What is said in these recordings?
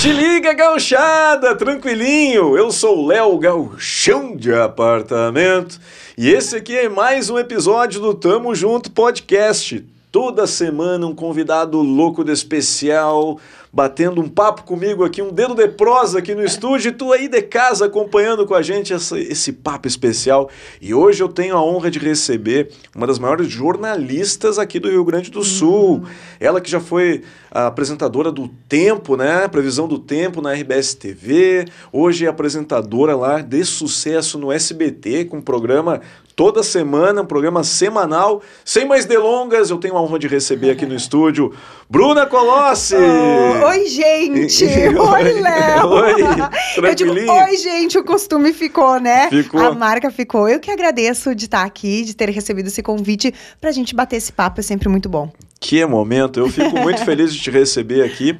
Te liga, gauchada, tranquilinho. Eu sou o Léo Galchão de Apartamento e esse aqui é mais um episódio do Tamo Junto Podcast. Toda semana um convidado louco de especial batendo um papo comigo aqui, um dedo de prosa aqui no estúdio e tu aí de casa acompanhando com a gente essa, esse papo especial. E hoje eu tenho a honra de receber uma das maiores jornalistas aqui do Rio Grande do Sul. Uhum. Ela que já foi apresentadora do Tempo, né? Previsão do Tempo na RBS TV. Hoje é apresentadora lá de sucesso no SBT, com programa toda semana, um programa semanal. Sem mais delongas, eu tenho a honra de receber aqui no estúdio Bruna Colossi. Oh, oi, gente. oi, Léo. Oi, eu digo, oi, gente. O costume ficou, né? Ficou. A marca ficou. Eu que agradeço de estar aqui, de ter recebido esse convite para a gente bater esse papo. É sempre muito bom. Que momento! Eu fico muito feliz de te receber aqui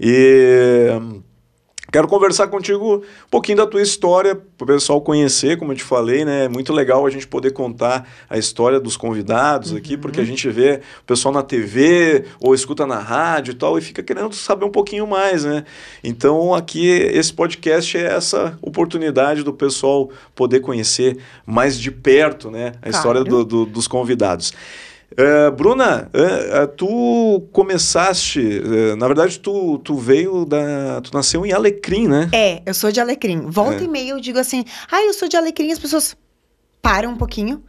e hum, quero conversar contigo um pouquinho da tua história, para o pessoal conhecer, como eu te falei, né? É muito legal a gente poder contar a história dos convidados uhum. aqui, porque a gente vê o pessoal na TV ou escuta na rádio e tal, e fica querendo saber um pouquinho mais, né? Então, aqui, esse podcast é essa oportunidade do pessoal poder conhecer mais de perto, né? A claro. história do, do, dos convidados. Uh, Bruna, uh, uh, tu começaste, na verdade, tu, tu veio da. Tu nasceu em Alecrim, né? É, eu sou de Alecrim. Volta é. e meia eu digo assim, ah, eu sou de Alecrim, as pessoas param um pouquinho.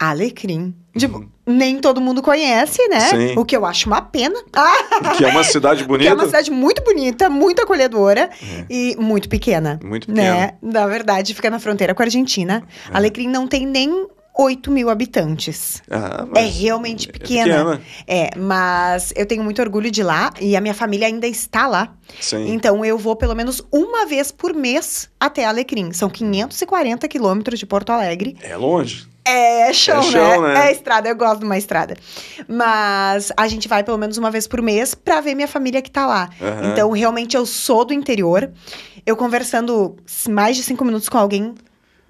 Alecrim. Uhum. Tipo, uhum. nem todo mundo conhece, né? Sim. O que eu acho uma pena. que é uma cidade bonita. Que é uma cidade muito bonita, muito acolhedora é. e muito pequena. Muito né? pequena. Né? Na verdade, fica na fronteira com a Argentina. É. Alecrim não tem nem 8 mil habitantes. Ah, é realmente é pequena. É, pequena. é, mas eu tenho muito orgulho de lá e a minha família ainda está lá. Sim. Então eu vou pelo menos uma vez por mês até Alecrim. São 540 quilômetros de Porto Alegre. É longe. É show, é show né? né? É estrada, eu gosto de uma estrada. Mas a gente vai pelo menos uma vez por mês para ver minha família que tá lá. Uhum. Então, realmente, eu sou do interior. Eu conversando mais de cinco minutos com alguém,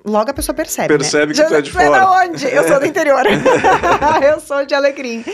logo a pessoa percebe. Né? Percebe né? que Já, tu é de fora. É da onde? Eu sou do interior. eu sou de Alecrim.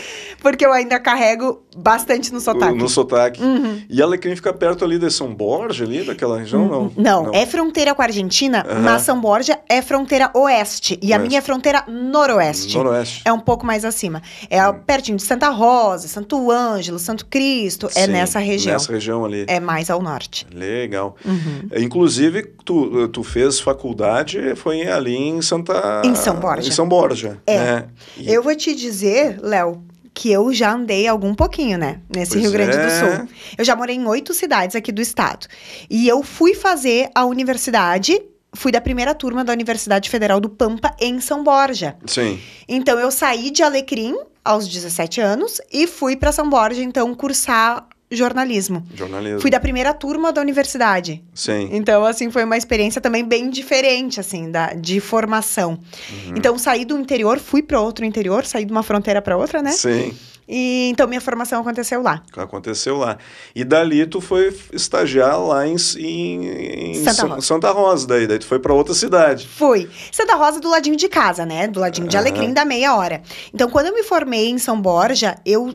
Porque eu ainda carrego bastante no sotaque. No sotaque. Uhum. E Alecrim fica perto ali de São Borja, ali, daquela região, não? Uhum. não? Não, é fronteira com a Argentina, uhum. mas São Borja é fronteira oeste. E oeste. a minha é fronteira noroeste. Noroeste. É um pouco mais acima. É hum. pertinho de Santa Rosa, Santo Ângelo, Santo Cristo. É Sim, é nessa região. Nessa região ali. É mais ao norte. Legal. Uhum. Inclusive, tu, tu fez faculdade foi ali em Santa... Em São Borja. Em São Borja, é. Né? E... Eu vou te dizer, Léo, que eu já andei algum pouquinho, né? Nesse pois Rio Grande é. do Sul. Eu já morei em oito cidades aqui do estado. E eu fui fazer a universidade fui da primeira turma da Universidade Federal do Pampa em São Borja. Sim. Então eu saí de Alecrim aos 17 anos e fui para São Borja então cursar jornalismo. Jornalismo. Fui da primeira turma da universidade. Sim. Então, assim, foi uma experiência também bem diferente, assim, da, de formação. Uhum. Então, saí do interior, fui para outro interior, saí de uma fronteira para outra, né? Sim. E então minha formação aconteceu lá. Aconteceu lá. E dali tu foi estagiar lá em, em, em Santa, Rosa. Santa, Rosa. daí, daí tu foi para outra cidade. Fui. Santa Rosa do ladinho de casa, né? Do ladinho de Alecrim da meia hora. Então quando eu me formei em São Borja, eu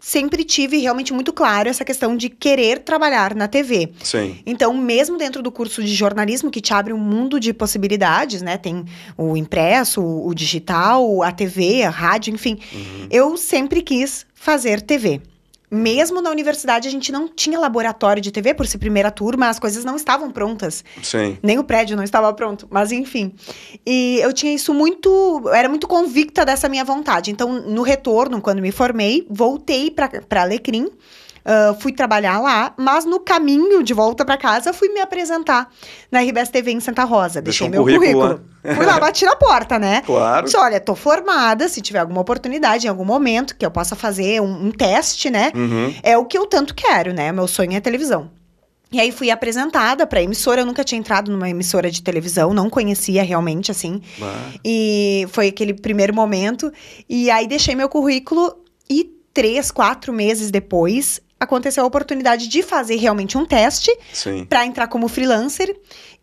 sempre tive realmente muito claro essa questão de querer trabalhar na TV. Sim. Então, mesmo dentro do curso de jornalismo, que te abre um mundo de possibilidades, né? Tem o impresso, o digital, a TV, a rádio, enfim. Uhum. Eu sempre quis fazer TV mesmo na universidade, a gente não tinha laboratório de TV, por ser primeira turma, as coisas não estavam prontas. Sim. Nem o prédio não estava pronto, mas enfim. E eu tinha isso muito. Eu era muito convicta dessa minha vontade. Então, no retorno, quando me formei, voltei para Alecrim ah, fui trabalhar lá, mas no caminho de volta para casa fui me apresentar na RBS TV em Santa Rosa. Deixei meu currículo. currículo. Fui lá, bati na porta, né? Claro. Disse, olha, tô formada, se tiver alguma oportunidade em algum momento que eu possa fazer um, um teste, né? Uhum. É o que eu tanto quero, né? Meu sonho é televisão. E aí fui apresentada para emissora, eu nunca tinha entrado numa emissora de televisão, não conhecia realmente assim. Ah. E foi aquele primeiro momento. E aí deixei meu currículo e três, quatro meses depois aconteceu a oportunidade de fazer realmente um teste para entrar como freelancer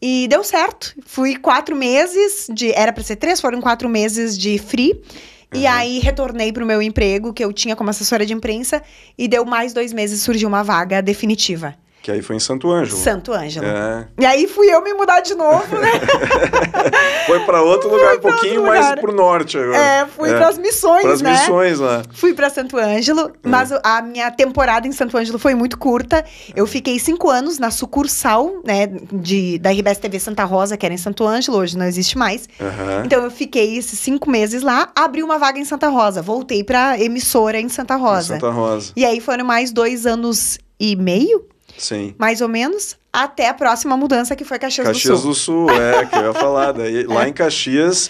e deu certo. Fui quatro meses de era para ser três, foram quatro meses de free. Uhum. E aí retornei para o meu emprego que eu tinha como assessora de imprensa e deu mais dois meses surgiu uma vaga definitiva. Que aí foi em Santo Ângelo. Santo Ângelo. É. E aí fui eu me mudar de novo, né? foi para outro lugar, um pouquinho lugar. mais pro norte agora. É, fui é. pras missões, pras né? missões lá. Fui para Santo Ângelo, é. mas a minha temporada em Santo Ângelo foi muito curta. Eu fiquei cinco anos na sucursal, né, de, da RBS TV Santa Rosa, que era em Santo Ângelo, hoje não existe mais. Uhum. Então eu fiquei esses cinco meses lá, abri uma vaga em Santa Rosa, voltei pra emissora em Santa Rosa. Em Santa Rosa. E aí foram mais dois anos e meio Sim. Mais ou menos até a próxima mudança que foi Caxias, Caxias do Sul. Caxias do Sul, é, que eu ia falar. Daí, né? Lá em Caxias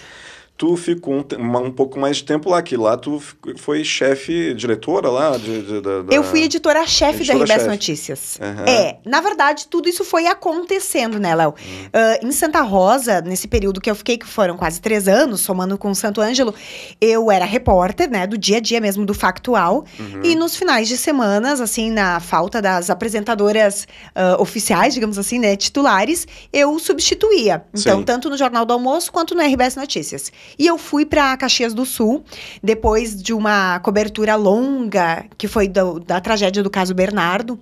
tu ficou um, um, pouco mais de tempo lá, que lá tu foi chefe, diretora lá? De, de, da, Eu fui editora-chefe editora da RBS chef. Notícias. Uhum. É, na verdade, tudo isso foi acontecendo, né, Léo? Uh, em Santa Rosa, nesse período que eu fiquei, que foram quase três anos, somando com Santo Ângelo, eu era repórter, né, do dia a dia mesmo, do factual, uhum. e nos finais de semanas, assim, na falta das apresentadoras uh, oficiais, digamos assim, né, titulares, eu substituía. Então, Sim. tanto no Jornal do Almoço, quanto no RBS Notícias. E eu fui para Caxias do Sul, depois de uma cobertura longa, que foi do, da tragédia do caso Bernardo.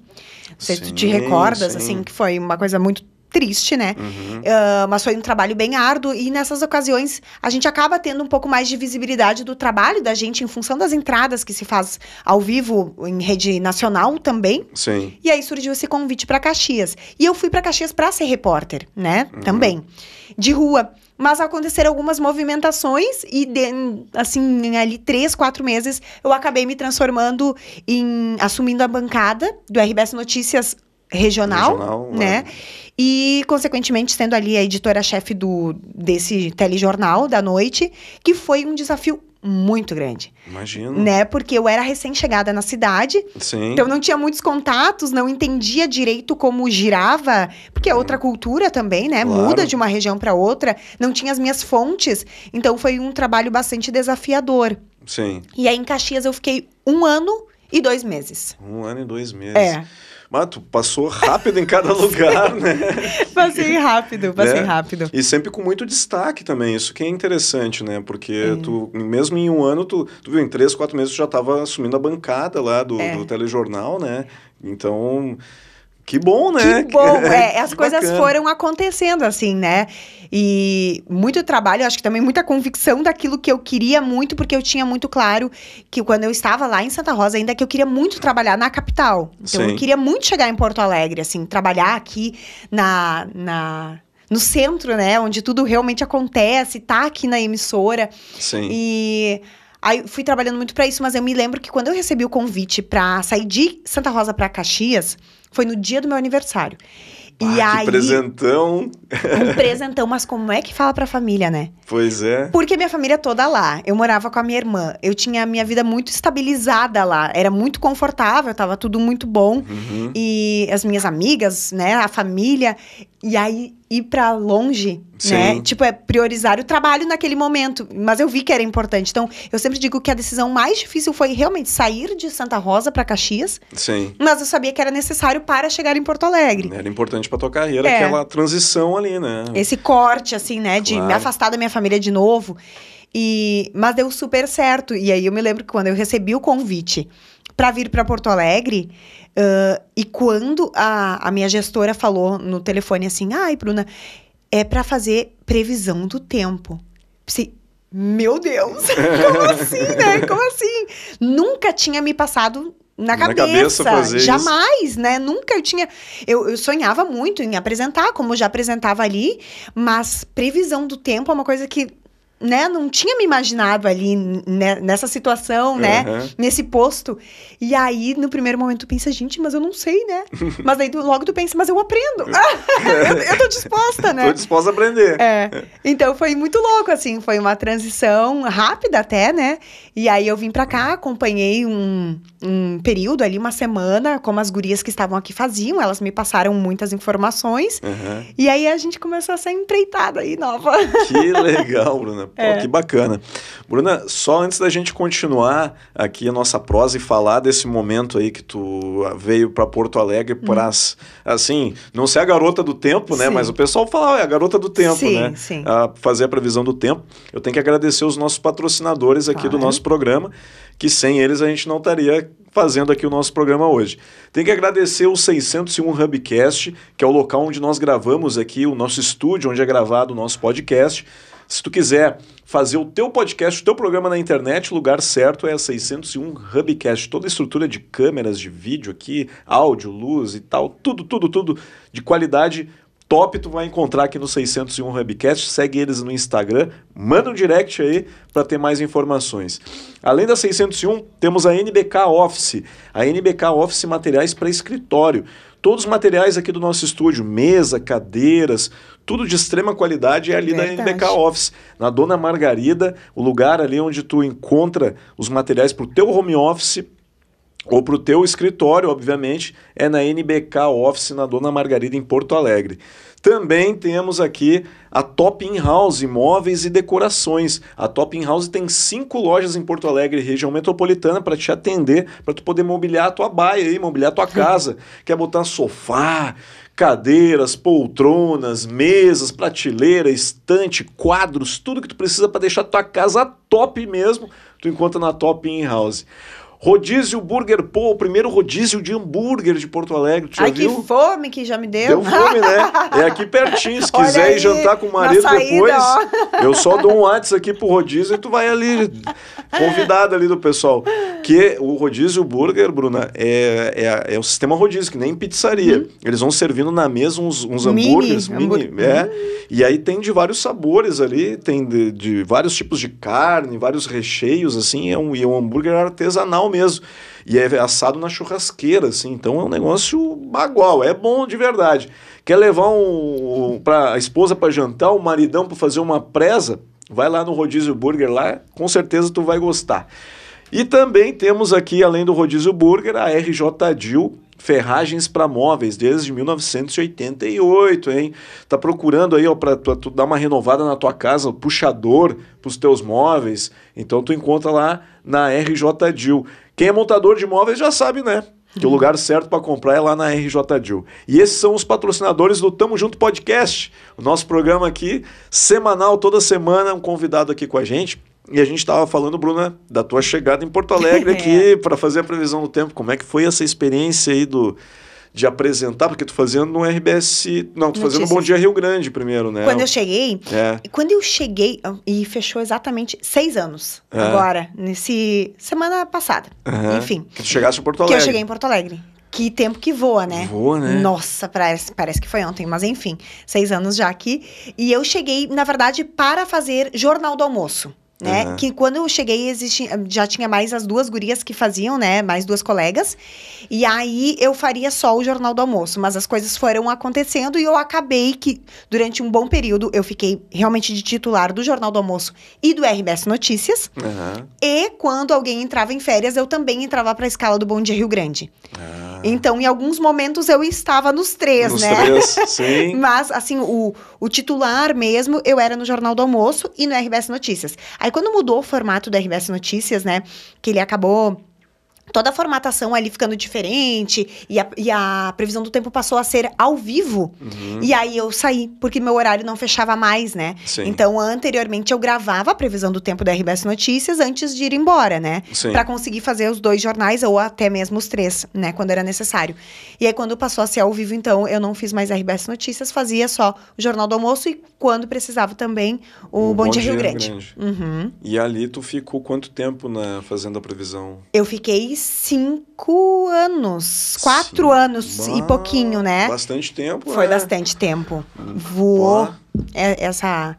Você sim, te recordas, sim. assim, que foi uma coisa muito triste, né? Uhum. Uh, mas foi um trabalho bem árduo e nessas ocasiões a gente acaba tendo um pouco mais de visibilidade do trabalho da gente em função das entradas que se faz ao vivo em rede nacional também. Sim. E aí surgiu esse convite para Caxias e eu fui para Caxias para ser repórter, né? Uhum. Também de rua mas aconteceram algumas movimentações e de, assim ali três quatro meses eu acabei me transformando em assumindo a bancada do RBS Notícias regional, regional né é. e consequentemente sendo ali a editora chefe do desse telejornal da noite que foi um desafio muito grande. imagina Né? Porque eu era recém-chegada na cidade. Sim. Então não tinha muitos contatos, não entendia direito como girava, porque é outra hum. cultura também, né? Claro. Muda de uma região para outra, não tinha as minhas fontes. Então foi um trabalho bastante desafiador. Sim. E aí em Caxias eu fiquei um ano e dois meses. Um ano e dois meses. É. Mas tu passou rápido em cada lugar, né? Passei rápido, passei né? rápido. E sempre com muito destaque também, isso que é interessante, né? Porque é. tu, mesmo em um ano, tu, tu viu, em três, quatro meses tu já estava assumindo a bancada lá do, é. do telejornal, né? Então, que bom, né? Que bom, é, as coisas bacana. foram acontecendo assim, né? E muito trabalho, acho que também muita convicção daquilo que eu queria muito, porque eu tinha muito claro que quando eu estava lá em Santa Rosa, ainda que eu queria muito trabalhar na capital. Então Sim. eu queria muito chegar em Porto Alegre, assim, trabalhar aqui na, na no centro, né, onde tudo realmente acontece, tá aqui na emissora. Sim. E Aí fui trabalhando muito para isso, mas eu me lembro que quando eu recebi o convite para sair de Santa Rosa para Caxias, foi no dia do meu aniversário. Ah, e que aí, presentão. Um presentão, mas como é que fala pra família, né? Pois é. Porque minha família é toda lá. Eu morava com a minha irmã. Eu tinha a minha vida muito estabilizada lá. Era muito confortável, tava tudo muito bom. Uhum. E as minhas amigas, né? A família. E aí, ir pra longe Sim. Né? Tipo, é priorizar o trabalho naquele momento. Mas eu vi que era importante. Então, eu sempre digo que a decisão mais difícil foi realmente sair de Santa Rosa para Caxias. Sim. Mas eu sabia que era necessário para chegar em Porto Alegre. Era importante para tua carreira, é. aquela transição ali, né? Esse corte, assim, né? De claro. me afastar da minha família de novo. E, mas deu super certo. E aí eu me lembro que quando eu recebi o convite para vir para Porto Alegre, uh, e quando a, a minha gestora falou no telefone assim: ai, Bruna, é para fazer previsão do tempo. Se, meu Deus, como assim, né? Como assim? Nunca tinha me passado na cabeça, na cabeça jamais, isso. né? Nunca eu tinha. Eu, eu, sonhava muito em apresentar, como já apresentava ali, mas previsão do tempo é uma coisa que né, não tinha me imaginado ali né, nessa situação, né, uhum. nesse posto. E aí, no primeiro momento, tu pensa, gente, mas eu não sei, né? mas aí tu, logo tu pensa, mas eu aprendo. eu, eu tô disposta, né? tô disposta a aprender. É. Então foi muito louco, assim, foi uma transição rápida até, né? E aí eu vim pra cá, acompanhei um um período ali, uma semana, como as gurias que estavam aqui faziam, elas me passaram muitas informações. Uhum. E aí a gente começou a ser empreitada aí nova. Que legal, Bruna. Pô, é. que bacana. Bruna, só antes da gente continuar aqui a nossa prosa e falar desse momento aí que tu veio para Porto Alegre uhum. para assim, não ser a garota do tempo, né, sim. mas o pessoal fala, é a garota do tempo, sim, né? Sim. A fazer a previsão do tempo. Eu tenho que agradecer os nossos patrocinadores aqui claro. do nosso programa que sem eles a gente não estaria fazendo aqui o nosso programa hoje. Tem que agradecer o 601 Hubcast, que é o local onde nós gravamos aqui o nosso estúdio, onde é gravado o nosso podcast. Se tu quiser fazer o teu podcast, o teu programa na internet, o lugar certo é a 601 Hubcast. Toda a estrutura de câmeras, de vídeo aqui, áudio, luz e tal, tudo, tudo, tudo de qualidade top tu vai encontrar aqui no 601 Hubcast. Segue eles no Instagram, manda um direct aí para ter mais informações. Além da 601, temos a NBK Office, a NBK Office Materiais para Escritório. Todos os materiais aqui do nosso estúdio, mesa, cadeiras, tudo de extrema qualidade é ali Verdade. da NBK Office, na Dona Margarida, o lugar ali onde tu encontra os materiais para o teu home office ou para o teu escritório, obviamente, é na NBK Office, na Dona Margarida, em Porto Alegre. Também temos aqui a Top In House Imóveis e Decorações. A Top In House tem cinco lojas em Porto Alegre, região metropolitana, para te atender, para tu poder mobiliar a tua baia aí, mobiliar a tua casa. Quer botar sofá, cadeiras, poltronas, mesas, prateleira, estante, quadros, tudo que tu precisa para deixar a tua casa top mesmo, tu encontra na Top In House. Rodízio Burger Pô, o primeiro rodízio de hambúrguer de Porto Alegre. Tu já Ai, viu? que fome que já me deu. Deu fome, né? É aqui pertinho. Se quiser ir jantar com o marido saída, depois, ó. eu só dou um WhatsApp aqui pro rodízio e tu vai ali, convidado ali do pessoal. Que o rodízio Burger, Bruna, é, é, é o sistema rodízio, que nem pizzaria. Hum. Eles vão servindo na mesa uns, uns hambúrgueres, mini, é. Hum. E aí tem de vários sabores ali, tem de, de vários tipos de carne, vários recheios, assim. É um, é um hambúrguer artesanal mesmo. E é assado na churrasqueira, assim. Então é um negócio bagual, é bom de verdade. Quer levar um, um pra, a esposa para jantar, o um maridão para fazer uma presa? Vai lá no Rodízio Burger lá, com certeza tu vai gostar. E também temos aqui, além do Rodízio Burger, a RJ Dil, ferragens para móveis desde 1988, hein? Tá procurando aí, ó, para tu, dar uma renovada na tua casa, puxador para os teus móveis. Então tu encontra lá na RJ Dil. Quem é montador de móveis já sabe, né? Que o uhum. lugar certo para comprar é lá na RJ Dil. E esses são os patrocinadores do Tamo Junto Podcast, o nosso programa aqui semanal toda semana, um convidado aqui com a gente. E a gente estava falando, Bruna, da tua chegada em Porto Alegre aqui é. para fazer a previsão do tempo. Como é que foi essa experiência aí do de apresentar, porque tu fazendo no RBS, não, tu fazendo Bom Dia Rio Grande primeiro, né? Quando eu cheguei, é. quando eu cheguei e fechou exatamente seis anos é. agora, nesse semana passada, uhum. enfim. Que tu chegasse em Porto Alegre. Que eu cheguei em Porto Alegre. Que tempo que voa, né? Voa, né? Nossa, parece, parece que foi ontem, mas enfim, seis anos já aqui. E eu cheguei, na verdade, para fazer Jornal do Almoço né? Uhum. Que quando eu cheguei, existi, já tinha mais as duas gurias que faziam, né? Mais duas colegas. E aí eu faria só o Jornal do Almoço. Mas as coisas foram acontecendo e eu acabei que, durante um bom período, eu fiquei realmente de titular do Jornal do Almoço e do RBS Notícias. Uhum. E quando alguém entrava em férias, eu também entrava para a escala do Bom Dia Rio Grande. Uhum. Então, em alguns momentos, eu estava nos três, nos né? Três, sim. mas, assim, o o titular mesmo, eu era no Jornal do Almoço e no RBS Notícias. Aí quando mudou o formato do RBS Notícias, né, que ele acabou toda a formatação ali ficando diferente e a, e a, previsão do tempo passou a ser ao vivo. Uhum. E aí eu saí, porque meu horário não fechava mais, né? Sim. Então, anteriormente eu gravava a previsão do tempo da RBS Notícias antes de ir embora, né? Para conseguir fazer os dois jornais ou até mesmo os três, né, quando era necessário. E aí quando passou a ser ao vivo, então eu não fiz mais RBS Notícias, fazia só o Jornal do Almoço e quando precisava também o, o Bom, Dia Rio Grande. Grande. Uhum. E ali tu ficou quanto tempo na né, fazendo a previsão? Eu fiquei cinco anos. Quatro Sim. anos bah, e pouquinho, né? Bastante tempo. Foi é. bastante tempo. Voou é, essa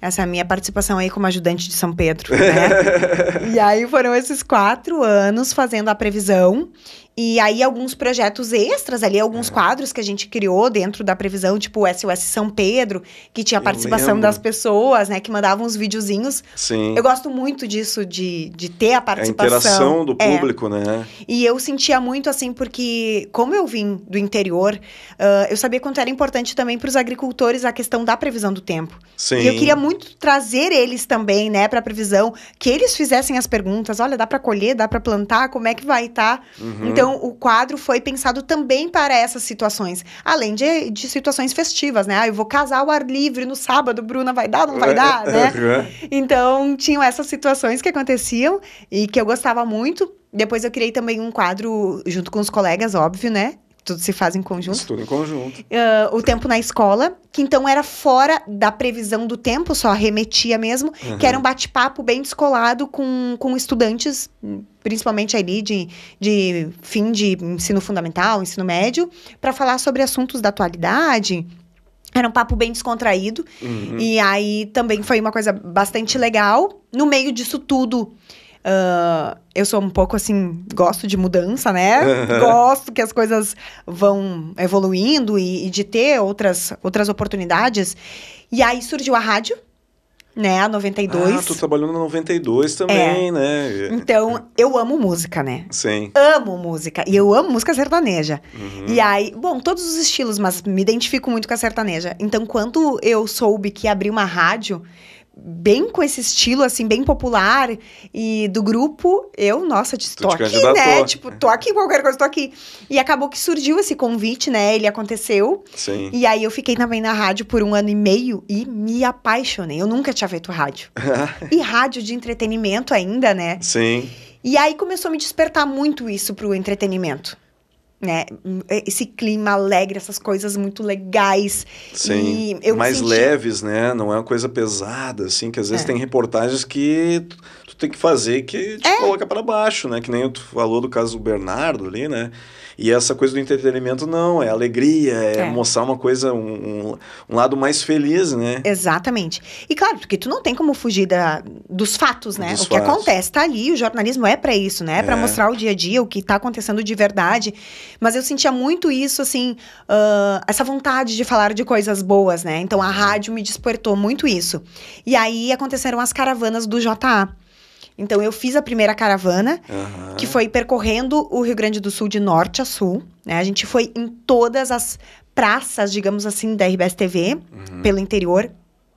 essa minha participação aí como ajudante de São Pedro, né? e aí foram esses quatro anos fazendo a previsão e aí, alguns projetos extras ali, alguns é. quadros que a gente criou dentro da previsão, tipo o SOS São Pedro, que tinha a participação das pessoas, né? Que mandavam os videozinhos. Sim. Eu gosto muito disso, de, de ter a é participação. A interação do é. público, é. né? E eu sentia muito assim, porque como eu vim do interior, uh, eu sabia quanto era importante também para os agricultores a questão da previsão do tempo. Sim. E eu queria muito trazer eles também, né, para a previsão, que eles fizessem as perguntas: olha, dá para colher, dá para plantar, como é que vai estar? Tá? Uhum. Então, então, o quadro foi pensado também para essas situações, além de, de situações festivas, né? Ah, eu vou casar ao ar livre no sábado, Bruna, vai dar, não vai é. dar, né? É. Então, tinham essas situações que aconteciam e que eu gostava muito. Depois eu criei também um quadro junto com os colegas, óbvio, né? tudo se faz em conjunto. Isso tudo em conjunto. Uh, o tempo na escola, que então era fora da previsão do tempo, só remetia mesmo, uhum. que era um bate-papo bem descolado com, com estudantes, principalmente ali de, de fim de ensino fundamental, ensino médio, para falar sobre assuntos da atualidade, era um papo bem descontraído. Uhum. E aí também foi uma coisa bastante legal. No meio disso tudo, ah, eu sou um pouco assim, gosto de mudança, né? gosto que as coisas vão evoluindo e, e, de ter outras, outras oportunidades. E aí surgiu a rádio, né? A 92. Ah, tu trabalhou na 92 também, é. né? Então, eu amo música, né? Sim. Amo música. E eu amo música sertaneja. Uhum. E aí, bom, todos os estilos, mas me identifico muito com a sertaneja. Então, quando eu soube que abri uma rádio, bem com esse estilo, assim, bem popular e do grupo, eu, nossa, disse, tô aqui, né? Tipo, tô aqui, qualquer coisa, tô aqui. E acabou que surgiu esse convite, né? Ele aconteceu. Sim. E aí eu fiquei também na rádio por um ano e meio e me apaixonei. Eu nunca tinha feito rádio. e rádio de entretenimento ainda, né? Sim. E aí começou a me despertar muito isso pro entretenimento né? É, esse clima alegre, essas coisas muito legais. Sim, mais senti... leves, né? Não é uma coisa pesada, assim, que às vezes é. tem reportagens que tu, tu, tem que fazer que te é. coloca para baixo, né? Que nem tu falou do caso do Bernardo ali, né? E essa coisa do entretenimento não, é alegria, é, é. mostrar uma coisa, um, um, lado mais feliz, né? Exatamente. E claro, porque tu não tem como fugir da, dos fatos, né? Dos o que acontece tá ali, o jornalismo é para isso, né? É para mostrar o dia a dia, o que tá acontecendo de verdade. Mas eu sentia muito isso, assim, uh, essa vontade de falar de coisas boas, né? Então a uhum. rádio me despertou muito isso. E aí aconteceram as caravanas do JA. Então eu fiz a primeira caravana, uhum. que foi percorrendo o Rio Grande do Sul de norte a sul. Né? A gente foi em todas as praças, digamos assim, da RBS TV, uhum. pelo interior,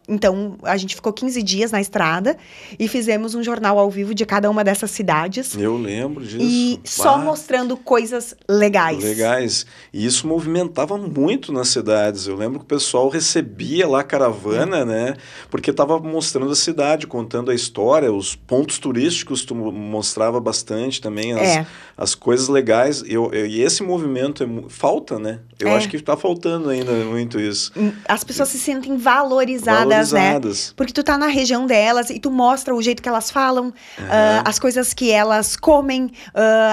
então, a gente ficou 15 dias na estrada e fizemos um jornal ao vivo de cada uma dessas cidades. Eu lembro disso. E só mostrando coisas legais. Legais. E isso movimentava muito nas cidades. Eu lembro que o pessoal recebia lá caravana, né? Porque estava mostrando a cidade, contando a história, os pontos turísticos tu mostrava bastante também, as, é. as coisas legais. Eu, eu, e esse movimento é, falta, né? Eu é. acho que está faltando ainda muito isso. Hum, as pessoas eu, se sentem valorizadas né? Porque tu tá na região delas e tu mostra o jeito que elas falam, uhum. uh, as coisas que elas comem, uh,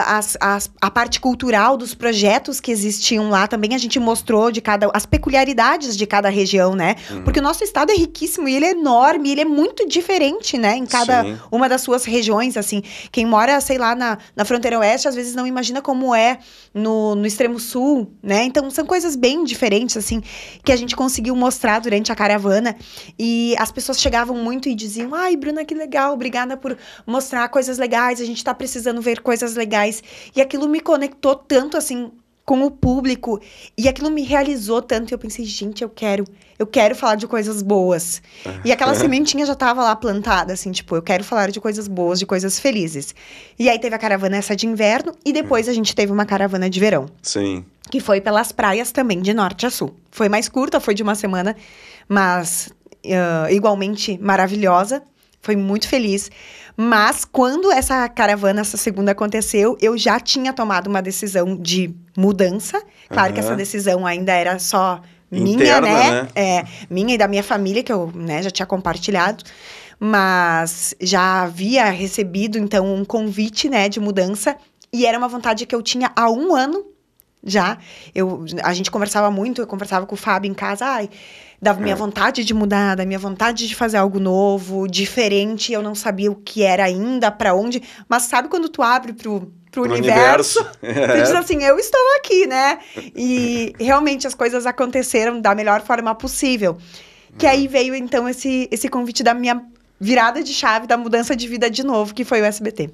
as, as, a parte cultural dos projetos que existiam lá também. A gente mostrou de cada. as peculiaridades de cada região, né? Uhum. Porque o nosso estado é riquíssimo e ele é enorme, ele é muito diferente, né? Em cada Sim. uma das suas regiões, assim. Quem mora, sei lá, na, na fronteira oeste, às vezes não imagina como é no, no extremo sul, né? Então são coisas bem diferentes, assim, que a gente conseguiu mostrar durante a caravana. E as pessoas chegavam muito e diziam: ai, Bruna, que legal, obrigada por mostrar coisas legais, a gente está precisando ver coisas legais. E aquilo me conectou tanto assim com o público. E aquilo me realizou tanto. E eu pensei, gente, eu quero. Eu quero falar de coisas boas. E aquela sementinha já tava lá plantada, assim, tipo, eu quero falar de coisas boas, de coisas felizes. E aí teve a caravana essa de inverno. E depois a gente teve uma caravana de verão. Sim. Que foi pelas praias também, de norte a sul. Foi mais curta, foi de uma semana. Mas uh, igualmente maravilhosa. Foi muito feliz. Mas quando essa caravana, essa segunda aconteceu, eu já tinha tomado uma decisão de mudança. Claro uhum. que essa decisão ainda era só minha, Interna, né? né? É, minha e da minha família, que eu né, já tinha compartilhado. Mas já havia recebido, então, um convite né, de mudança. E era uma vontade que eu tinha há um ano já. Eu, a gente conversava muito, eu conversava com o Fábio em casa. Ai, ah, da minha é. vontade de mudar, da minha vontade de fazer algo novo, diferente. Eu não sabia o que era ainda, para onde. Mas sabe quando tu abre pro, pro, universo? universo. É. Tu diz é. assim, eu estou aqui, né? E realmente as coisas aconteceram da melhor forma possível. Que aí uhum. veio então esse, esse convite da minha virada de chave, da mudança de vida de novo, que foi o SBT.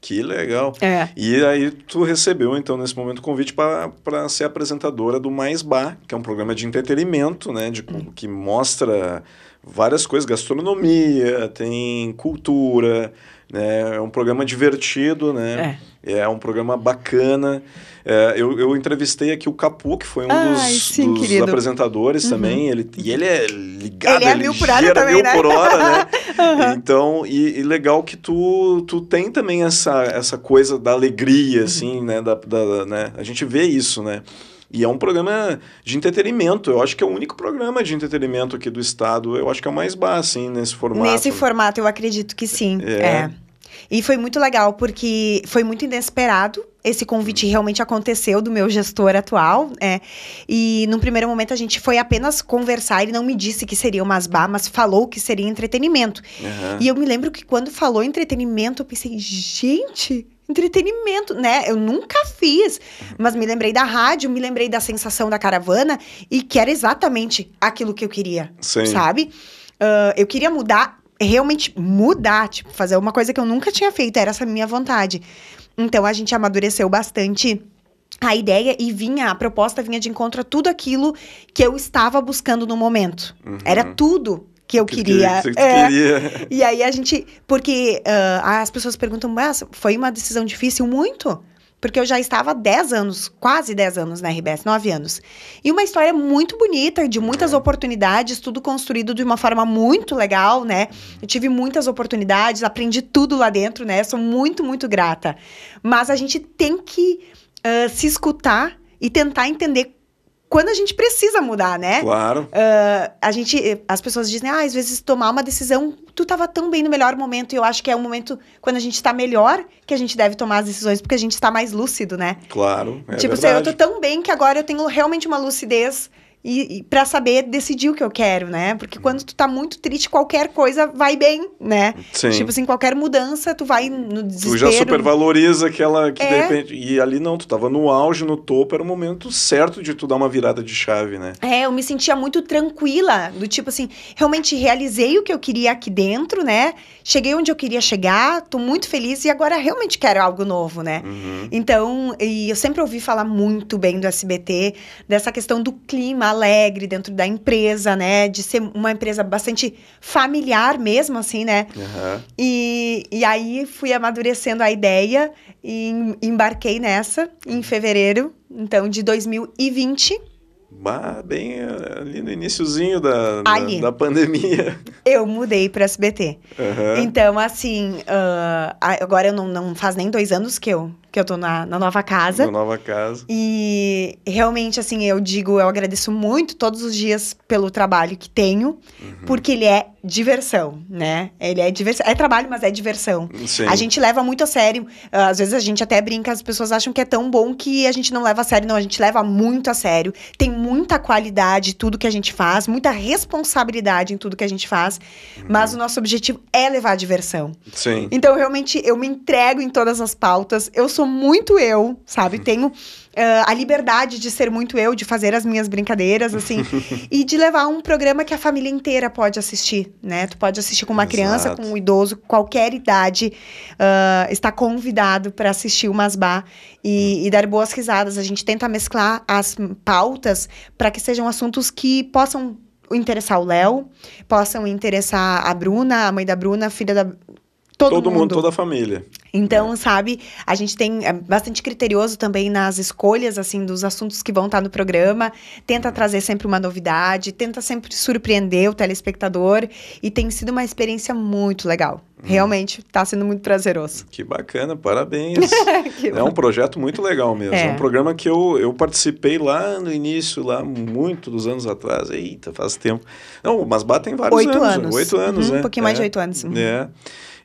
Que legal. É. E aí tu recebeu, então, nesse momento, o convite para ser apresentadora do Mais Bar, que é um programa de entretenimento, né? De, hum. Que mostra várias coisas, gastronomia, tem cultura, né? É um programa divertido, né? É. É, é um programa bacana. É, eu, eu, entrevistei aqui o Capu, que foi um dos, sim, dos apresentadores uhum. também. Ele, e ele é ligado, ele, é ele mil por hora também, mil né? por hora, né? uhum. Então, e, e, legal que tu, tu tem também essa, essa coisa da alegria, uhum. assim, uhum. né? Da, da, né? A gente vê isso, né? E é um programa de entretenimento. Eu acho que é o único programa de entretenimento aqui do estado. Eu acho que é o mais bar, assim, nesse formato. Nesse formato, eu acredito que sim. É. é. E foi muito legal, porque foi muito inesperado. Esse convite uhum. realmente aconteceu do meu gestor atual, né E num primeiro momento a gente foi apenas conversar. Ele não me disse que seria umas asbá, mas falou que seria entretenimento. Uhum. E eu me lembro que quando falou entretenimento, eu pensei, gente, entretenimento, né? Eu nunca fiz, uhum. mas me lembrei da rádio, me lembrei da sensação da caravana e que era exatamente aquilo que eu queria, Sim. sabe? Uh, eu queria mudar realmente mudar, tipo, fazer uma coisa que eu nunca tinha feito, era essa minha vontade. Então a gente amadureceu bastante a ideia e vinha, a proposta vinha de encontro a tudo aquilo que eu estava buscando no momento. Uhum. Era tudo que eu que queria. Que, que é. queria. E aí a gente, porque uh, as pessoas perguntam, mas foi uma decisão difícil? Muito porque eu já estava há 10 anos, quase 10 anos na RBS, 9 anos. E uma história muito bonita, de muitas é. oportunidades, tudo construído de uma forma muito legal, né? Eu tive muitas oportunidades, aprendi tudo lá dentro, né? Sou muito, muito grata. Mas a gente tem que uh, se escutar e tentar entender quando a gente precisa mudar, né? Claro. Uh, a gente, as pessoas dizem, ah, às vezes tomar uma decisão, tu estava tão bem no melhor momento, e eu acho que é um momento, quando a gente está melhor, que a gente deve tomar as decisões, porque a gente está mais lúcido, né? Claro, é Tipo, verdade. eu tô tão bem que agora eu tenho realmente uma lucidez e, e para saber decidir o que eu quero, né? Porque uhum. quando tu tá muito triste, qualquer coisa vai bem, né? Sim. Tipo assim, qualquer mudança, tu vai no desespero. Tu já supervaloriza aquela que é. de repente... E ali não, tu tava no auge, no topo, era o momento certo de tu dar uma virada de chave, né? É, eu me sentia muito tranquila, do tipo assim, realmente realizei o que eu queria aqui dentro, né? Cheguei onde eu queria chegar, tô muito feliz e agora realmente quero algo novo, né? Uhum. Então, e eu sempre ouvi falar muito bem do SBT, dessa questão do clima, alegre dentro da empresa, né? De ser uma empresa bastante familiar mesmo, assim, né? Uhum. E, e aí fui amadurecendo a ideia e embarquei nessa em fevereiro, então, de 2020. Bah, bem eh, ali no iníciozinho da, da, da, pandemia. Eu mudei para SBT. Uhum. Então, assim, uh, agora eu não, não faz nem dois anos que eu, que eu tô na, na nova casa. Na nova casa. E realmente, assim, eu digo, eu agradeço muito todos os dias pelo trabalho que tenho, uhum. porque ele é diversão, né? Ele é diversão. É trabalho, mas é diversão. Sim. A gente leva muito a sério. Ah, às vezes a gente até brinca, as pessoas acham que é tão bom que a gente não leva a sério. Não, a gente leva muito a sério. Tem muita qualidade tudo que a gente faz, muita responsabilidade em tudo que a gente faz. Uhum. Mas o nosso objetivo é levar a diversão. Sim. Então, realmente, eu me entrego em todas as pautas. Eu sou muito eu, sabe? Uhum. Tenho Uh, a liberdade de ser muito eu, de fazer as minhas brincadeiras, assim, e de levar um programa que a família inteira pode assistir, né? Tu pode assistir com uma Exato. criança, com um idoso, qualquer idade uh, está convidado para assistir o Masbá e, hum. e, dar boas risadas. A gente tenta mesclar as pautas para que sejam assuntos que possam interessar o Léo, possam interessar a Bruna, a mãe da Bruna, filha da Todo, todo mundo. mundo. toda a família. Então, é. sabe, a gente tem é bastante criterioso também nas escolhas, assim, dos assuntos que vão estar no programa. Tenta trazer sempre uma novidade, tenta sempre surpreender o telespectador. E tem sido uma experiência muito legal. Hum. Realmente, está sendo muito prazeroso. Que bacana, parabéns. que é um projeto muito legal mesmo. É. é, um programa que eu, eu participei lá no início, lá muito dos anos atrás. Eita, faz tempo. Não, mas batem vários oito anos. anos. Oito anos, uhum, né? Um pouquinho mais é. de oito anos. É.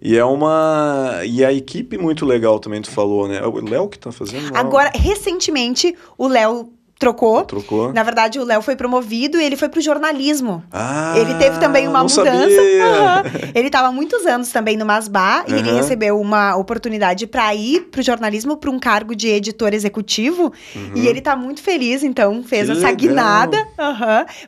E é uma. E a equipe muito legal também, tu falou, né? É o Léo que tá fazendo. É Agora, recentemente, o Léo Trocou. Trocou. Na verdade, o Léo foi promovido e ele foi pro jornalismo. Ah, ele teve também uma mudança. Uhum. Ele estava muitos anos também no Masbá uhum. e ele recebeu uma oportunidade para ir pro jornalismo para um cargo de editor executivo. Uhum. E ele tá muito feliz, então fez que essa legal. guinada.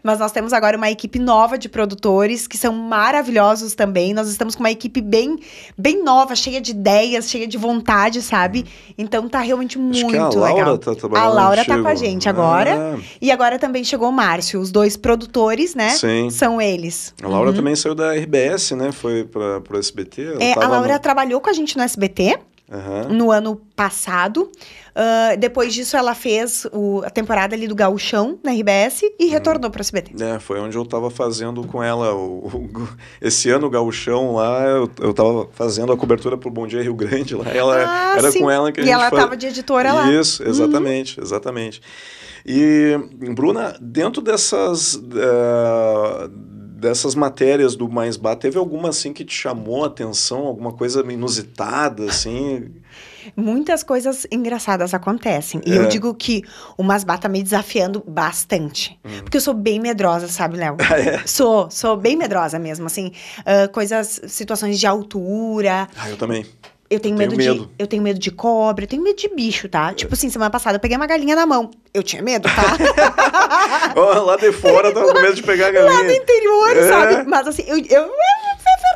Mas nós temos agora uma equipe nova de produtores que são maravilhosos também. Nós estamos com uma equipe bem bem nova, cheia de ideias, cheia de vontade, sabe? Uhum. Então tá realmente Acho muito a Laura legal. Tá a Laura tá com a gente agora. É agora. Ah. E agora também chegou o Márcio. Os dois produtores, né? Sim. São eles. A Laura uhum. também saiu da RBS, né? Foi para o SBT. É, a Laura no... trabalhou com a gente no SBT. Uhum. No ano passado. Uh, depois disso, ela fez o, a temporada ali do Gauchão na RBS e uhum. retornou para o SBT. É, foi onde eu estava fazendo com ela. O, o, esse ano, o Gauchão lá, eu, estava fazendo a cobertura para o Bom Dia Rio Grande lá. Ela, ah, era sim. com ela que a e gente E ela estava faz... de editora Isso, lá. Isso, exatamente, uhum. exatamente. E, Bruna, dentro dessas, uh, dessas matérias do Mais Bar, teve alguma assim que te chamou a atenção, alguma coisa inusitada, assim? Muitas coisas engraçadas acontecem. E é. eu digo que o Masbá tá me desafiando bastante. Hum. Porque eu sou bem medrosa, sabe, Léo? Ah, é? Sou, sou bem medrosa mesmo, assim. Uh, coisas, situações de altura. Ah, eu também eu tenho, tenho medo, medo, de. Eu tenho medo de cobra, eu tenho medo de bicho, tá? É. Tipo assim, semana passada eu peguei uma galinha na mão. Eu tinha medo, tá? lá de fora eu tava com medo de pegar a galinha. Lá do interior, é. sabe? Mas assim, eu, eu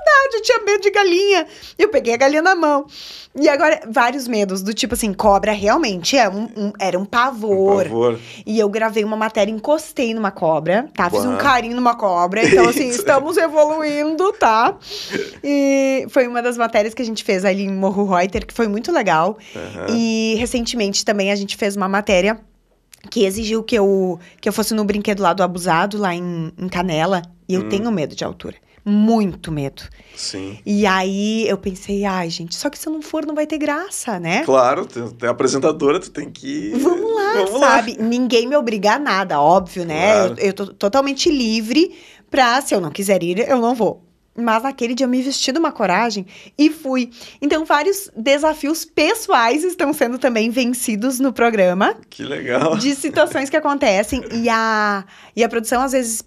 verdade, eu tinha medo de galinha. Eu peguei a galinha na mão. E agora, vários medos, do tipo assim, cobra realmente é um, um era um pavor. um pavor. E eu gravei uma matéria, encostei numa cobra, tá? Fiz Uau. um carinho numa cobra. Então, assim, estamos evoluindo, tá? E foi uma das matérias que a gente fez ali em Morro Reuter, que foi muito legal. Uhum. E recentemente também a gente fez uma matéria que exigiu que eu, que eu fosse no brinquedo lá do abusado, lá em, em Canela. E eu hum. tenho medo de altura muito medo. Sim. E aí eu pensei, ai, gente, só que se eu não for, não vai ter graça, né? Claro, tem, é apresentadora, tu tem que. Vamos lá, Vamos sabe? Lá. Ninguém me obrigar a nada, óbvio, né? Claro. Eu, eu tô totalmente livre pra, se eu não quiser ir, eu não vou. Mas aquele dia eu me vesti de uma coragem e fui. Então, vários desafios pessoais estão sendo também vencidos no programa. Que legal. De situações que acontecem. E a, e a produção, às vezes,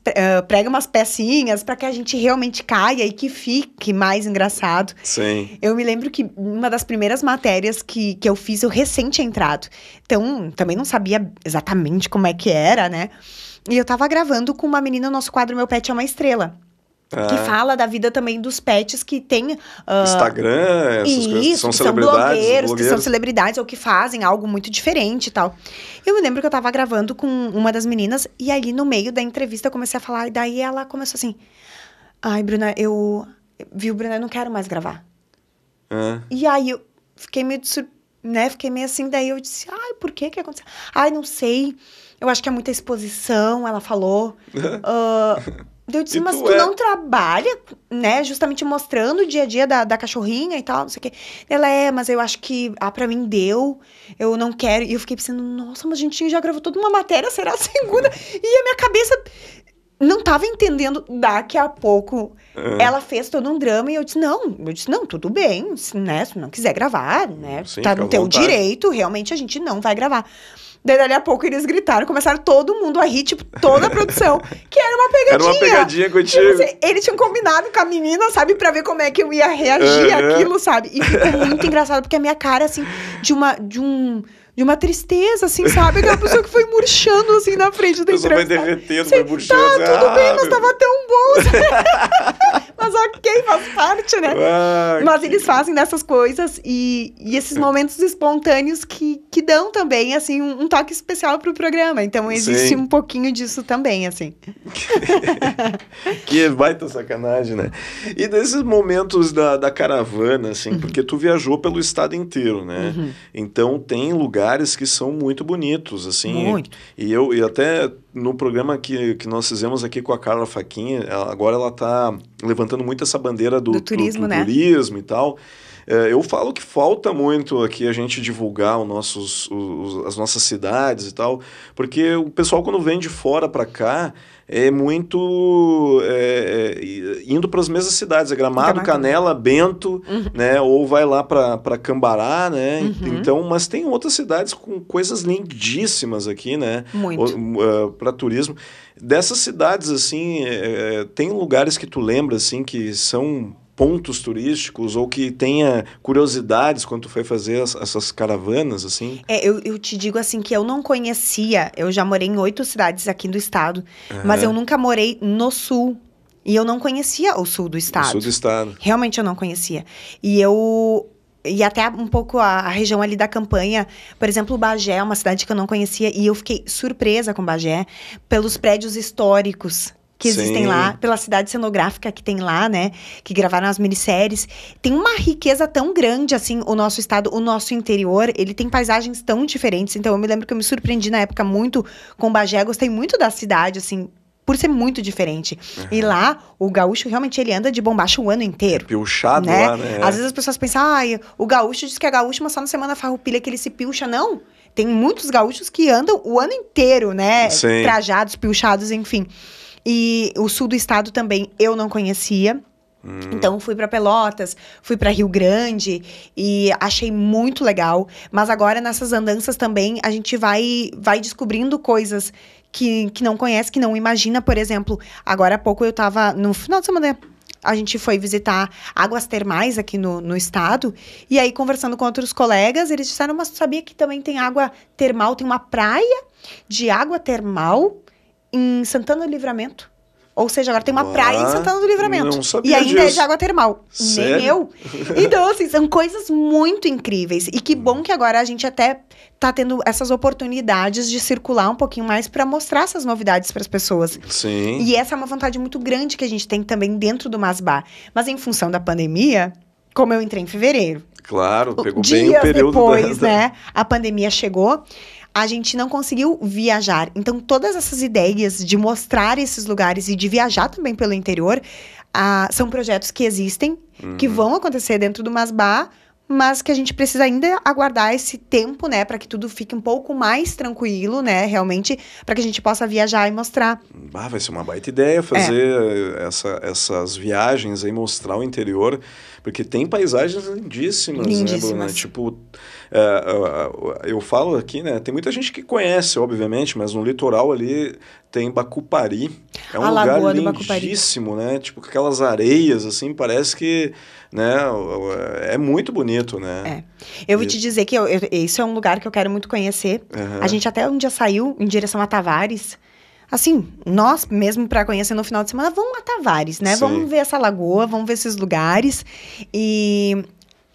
prega umas pecinhas para que a gente realmente caia e que fique mais engraçado. Sim. Eu me lembro que uma das primeiras matérias que, que eu fiz, eu recente entrado. Então, também não sabia exatamente como é que era, né? E eu tava gravando com uma menina, no nosso quadro Meu Pet é uma Estrela. Que é. fala da vida também dos pets que tem. Uh, Instagram, essas isso, coisas. Que são que celebridades. São blogueiros, blogueiros, que são celebridades ou que fazem algo muito diferente e tal. Eu me lembro que eu tava gravando com uma das meninas e aí no meio da entrevista eu comecei a falar. E daí ela começou assim: Ai, Bruna, eu. Viu, Bruna, eu não quero mais gravar. É. E aí eu fiquei meio, sur... né? fiquei meio assim. Daí eu disse: Ai, por que que aconteceu? Ai, não sei. Eu acho que é muita exposição, ela falou. uh, Eu disse, e mas tu, tu é... não trabalha, né? Justamente mostrando o dia a dia da, da cachorrinha e tal, não sei o quê. Ela é, mas eu acho que, ah, pra mim deu, eu não quero. E eu fiquei pensando, nossa, mas a gente já gravou toda uma matéria, será a segunda? e a minha cabeça não tava entendendo. Daqui a pouco uhum. ela fez todo um drama e eu disse: não, eu disse, não, tudo bem, se, né? Se não quiser gravar, né? Sim, tá no teu vontade. direito, realmente a gente não vai gravar. Daí, dali a pouco, eles gritaram, começaram todo mundo a rir, tipo, toda a produção, que era uma pegadinha. Era uma pegadinha contigo. eles tinham combinado com a menina, sabe, pra ver como é que eu ia reagir uhum. àquilo, sabe? E ficou muito engraçado, porque a minha cara, assim, de uma. De um de uma tristeza, assim, sabe? Aquela pessoa que foi murchando, assim, na frente da entrevista. Vai derretendo, foi murchando. Tá, assim, tudo ah, bem, mas tava tão bom. Mas ok, faz parte, né? Ah, Mas que... eles fazem dessas coisas e, e esses é. momentos espontâneos que, que dão também, assim, um, um toque especial pro programa. Então existe Sim. um pouquinho disso também, assim. que baita sacanagem, né? E desses momentos da, da caravana, assim, uhum. porque tu viajou pelo estado inteiro, né? Uhum. Então tem lugares que são muito bonitos, assim. Muito. E eu, eu até no programa que, que nós fizemos aqui com a Carla Faquinha, agora ela está levantando muito essa bandeira do, do turismo, do, do né? turismo e tal. É, eu falo que falta muito aqui a gente divulgar os nossos, os, as nossas cidades e tal, porque o pessoal quando vem de fora para cá é muito é, é indo para as mesmas cidades, é Gramado, Gramado. Canela, Bento, uhum. né, ou vai lá para Cambará, né? Uhum. Então, mas tem outras cidades com coisas lindíssimas aqui, né? Muito. Uh, é, para turismo. Dessas cidades assim, é, tem lugares que tu lembra assim que são pontos turísticos ou que tenha curiosidades quando foi fazer as, essas caravanas, assim? É, eu, eu te digo assim que eu não conhecia, eu já morei em oito cidades aqui do estado, uhum. mas eu nunca morei no sul. E eu não conhecia o sul do estado. O sul do estado. Realmente eu não conhecia. E eu e até um pouco a, a, região ali da campanha. Por exemplo, Bagé é uma cidade que eu não conhecia e eu fiquei surpresa com Bagé pelos prédios históricos que existem Sim. lá, pela cidade cenográfica que tem lá, né? Que gravaram as minisséries. Tem uma riqueza tão grande, assim, o nosso estado, o nosso interior, ele tem paisagens tão diferentes. Então, eu me lembro que eu me surpreendi na época muito com Bagé, gostei muito da cidade, assim, por ser muito diferente. Uhum. E lá, o gaúcho realmente ele anda de bombacha o ano inteiro. É pilchado né? lá, né? É. Às vezes as pessoas pensam, ah, o gaúcho diz que é gaúcho, mas só na semana farroupilha que ele se pilcha. Não, tem muitos gaúchos que andam o ano inteiro, né? Sim. Trajados, pilchados, enfim. E o sul do estado também eu não conhecia. Hum. Então fui para Pelotas, fui para Rio Grande e achei muito legal, mas agora nessas andanças também a gente vai vai descobrindo coisas que, que não conhece, que não imagina, por exemplo, agora há pouco eu estava no final de semana a gente foi visitar águas termais aqui no, no estado. E aí, conversando com outros colegas, eles disseram: Mas sabia que também tem água termal? Tem uma praia de água termal em Santana do Livramento. Ou seja, agora tem uma ah, praia em Santana do Livramento. Não sabia e ainda é disso. é de água termal. Sério? Nem eu. Então, assim, são coisas muito incríveis. E que bom que agora a gente até tá tendo essas oportunidades de circular um pouquinho mais para mostrar essas novidades para as pessoas. Sim. E essa é uma vontade muito grande que a gente tem também dentro do Masbar. Mas em função da pandemia, como eu entrei em fevereiro. Claro, pegou Dias bem o período depois, da... né? A pandemia chegou a gente não conseguiu viajar. Então, todas essas ideias de mostrar esses lugares e de viajar também pelo interior ah, são projetos que existem, uhum. que vão acontecer dentro do Masbá mas que a gente precisa ainda aguardar esse tempo, né, para que tudo fique um pouco mais tranquilo, né, realmente, para que a gente possa viajar e mostrar. Ah, vai ser uma baita ideia fazer é. essa, essas viagens aí, mostrar o interior, porque tem paisagens lindíssimas, lindíssimas. né, Bruna? Tipo, é, eu falo aqui, né, tem muita gente que conhece, obviamente, mas no litoral ali tem Bacupari, é um lugar lindíssimo, né, tipo, aquelas areias, assim, parece que né? É muito bonito, né? É. Eu vou te dizer que eu, eu, isso é um lugar que eu quero muito conhecer. Uhum. A gente até um dia saiu em direção a Tavares assim, nós mesmo para conhecer no final de semana, vamos a Tavares, né? Sim. Vamos ver essa lagoa, vamos ver esses lugares. E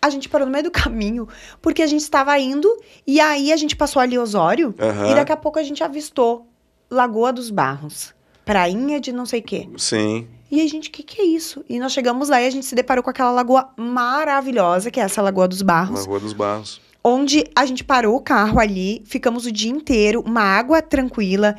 a gente parou no meio do caminho, porque a gente estava indo e aí a gente passou ali Osório uhum. e daqui a pouco a gente avistou Lagoa dos Barros, Prainha de não sei o quê. Sim. E a gente, o que, que é isso? E nós chegamos lá e a gente se deparou com aquela lagoa maravilhosa, que é essa Lagoa dos Barros. Lagoa dos Barros. Onde a gente parou o carro ali, ficamos o dia inteiro, uma água tranquila,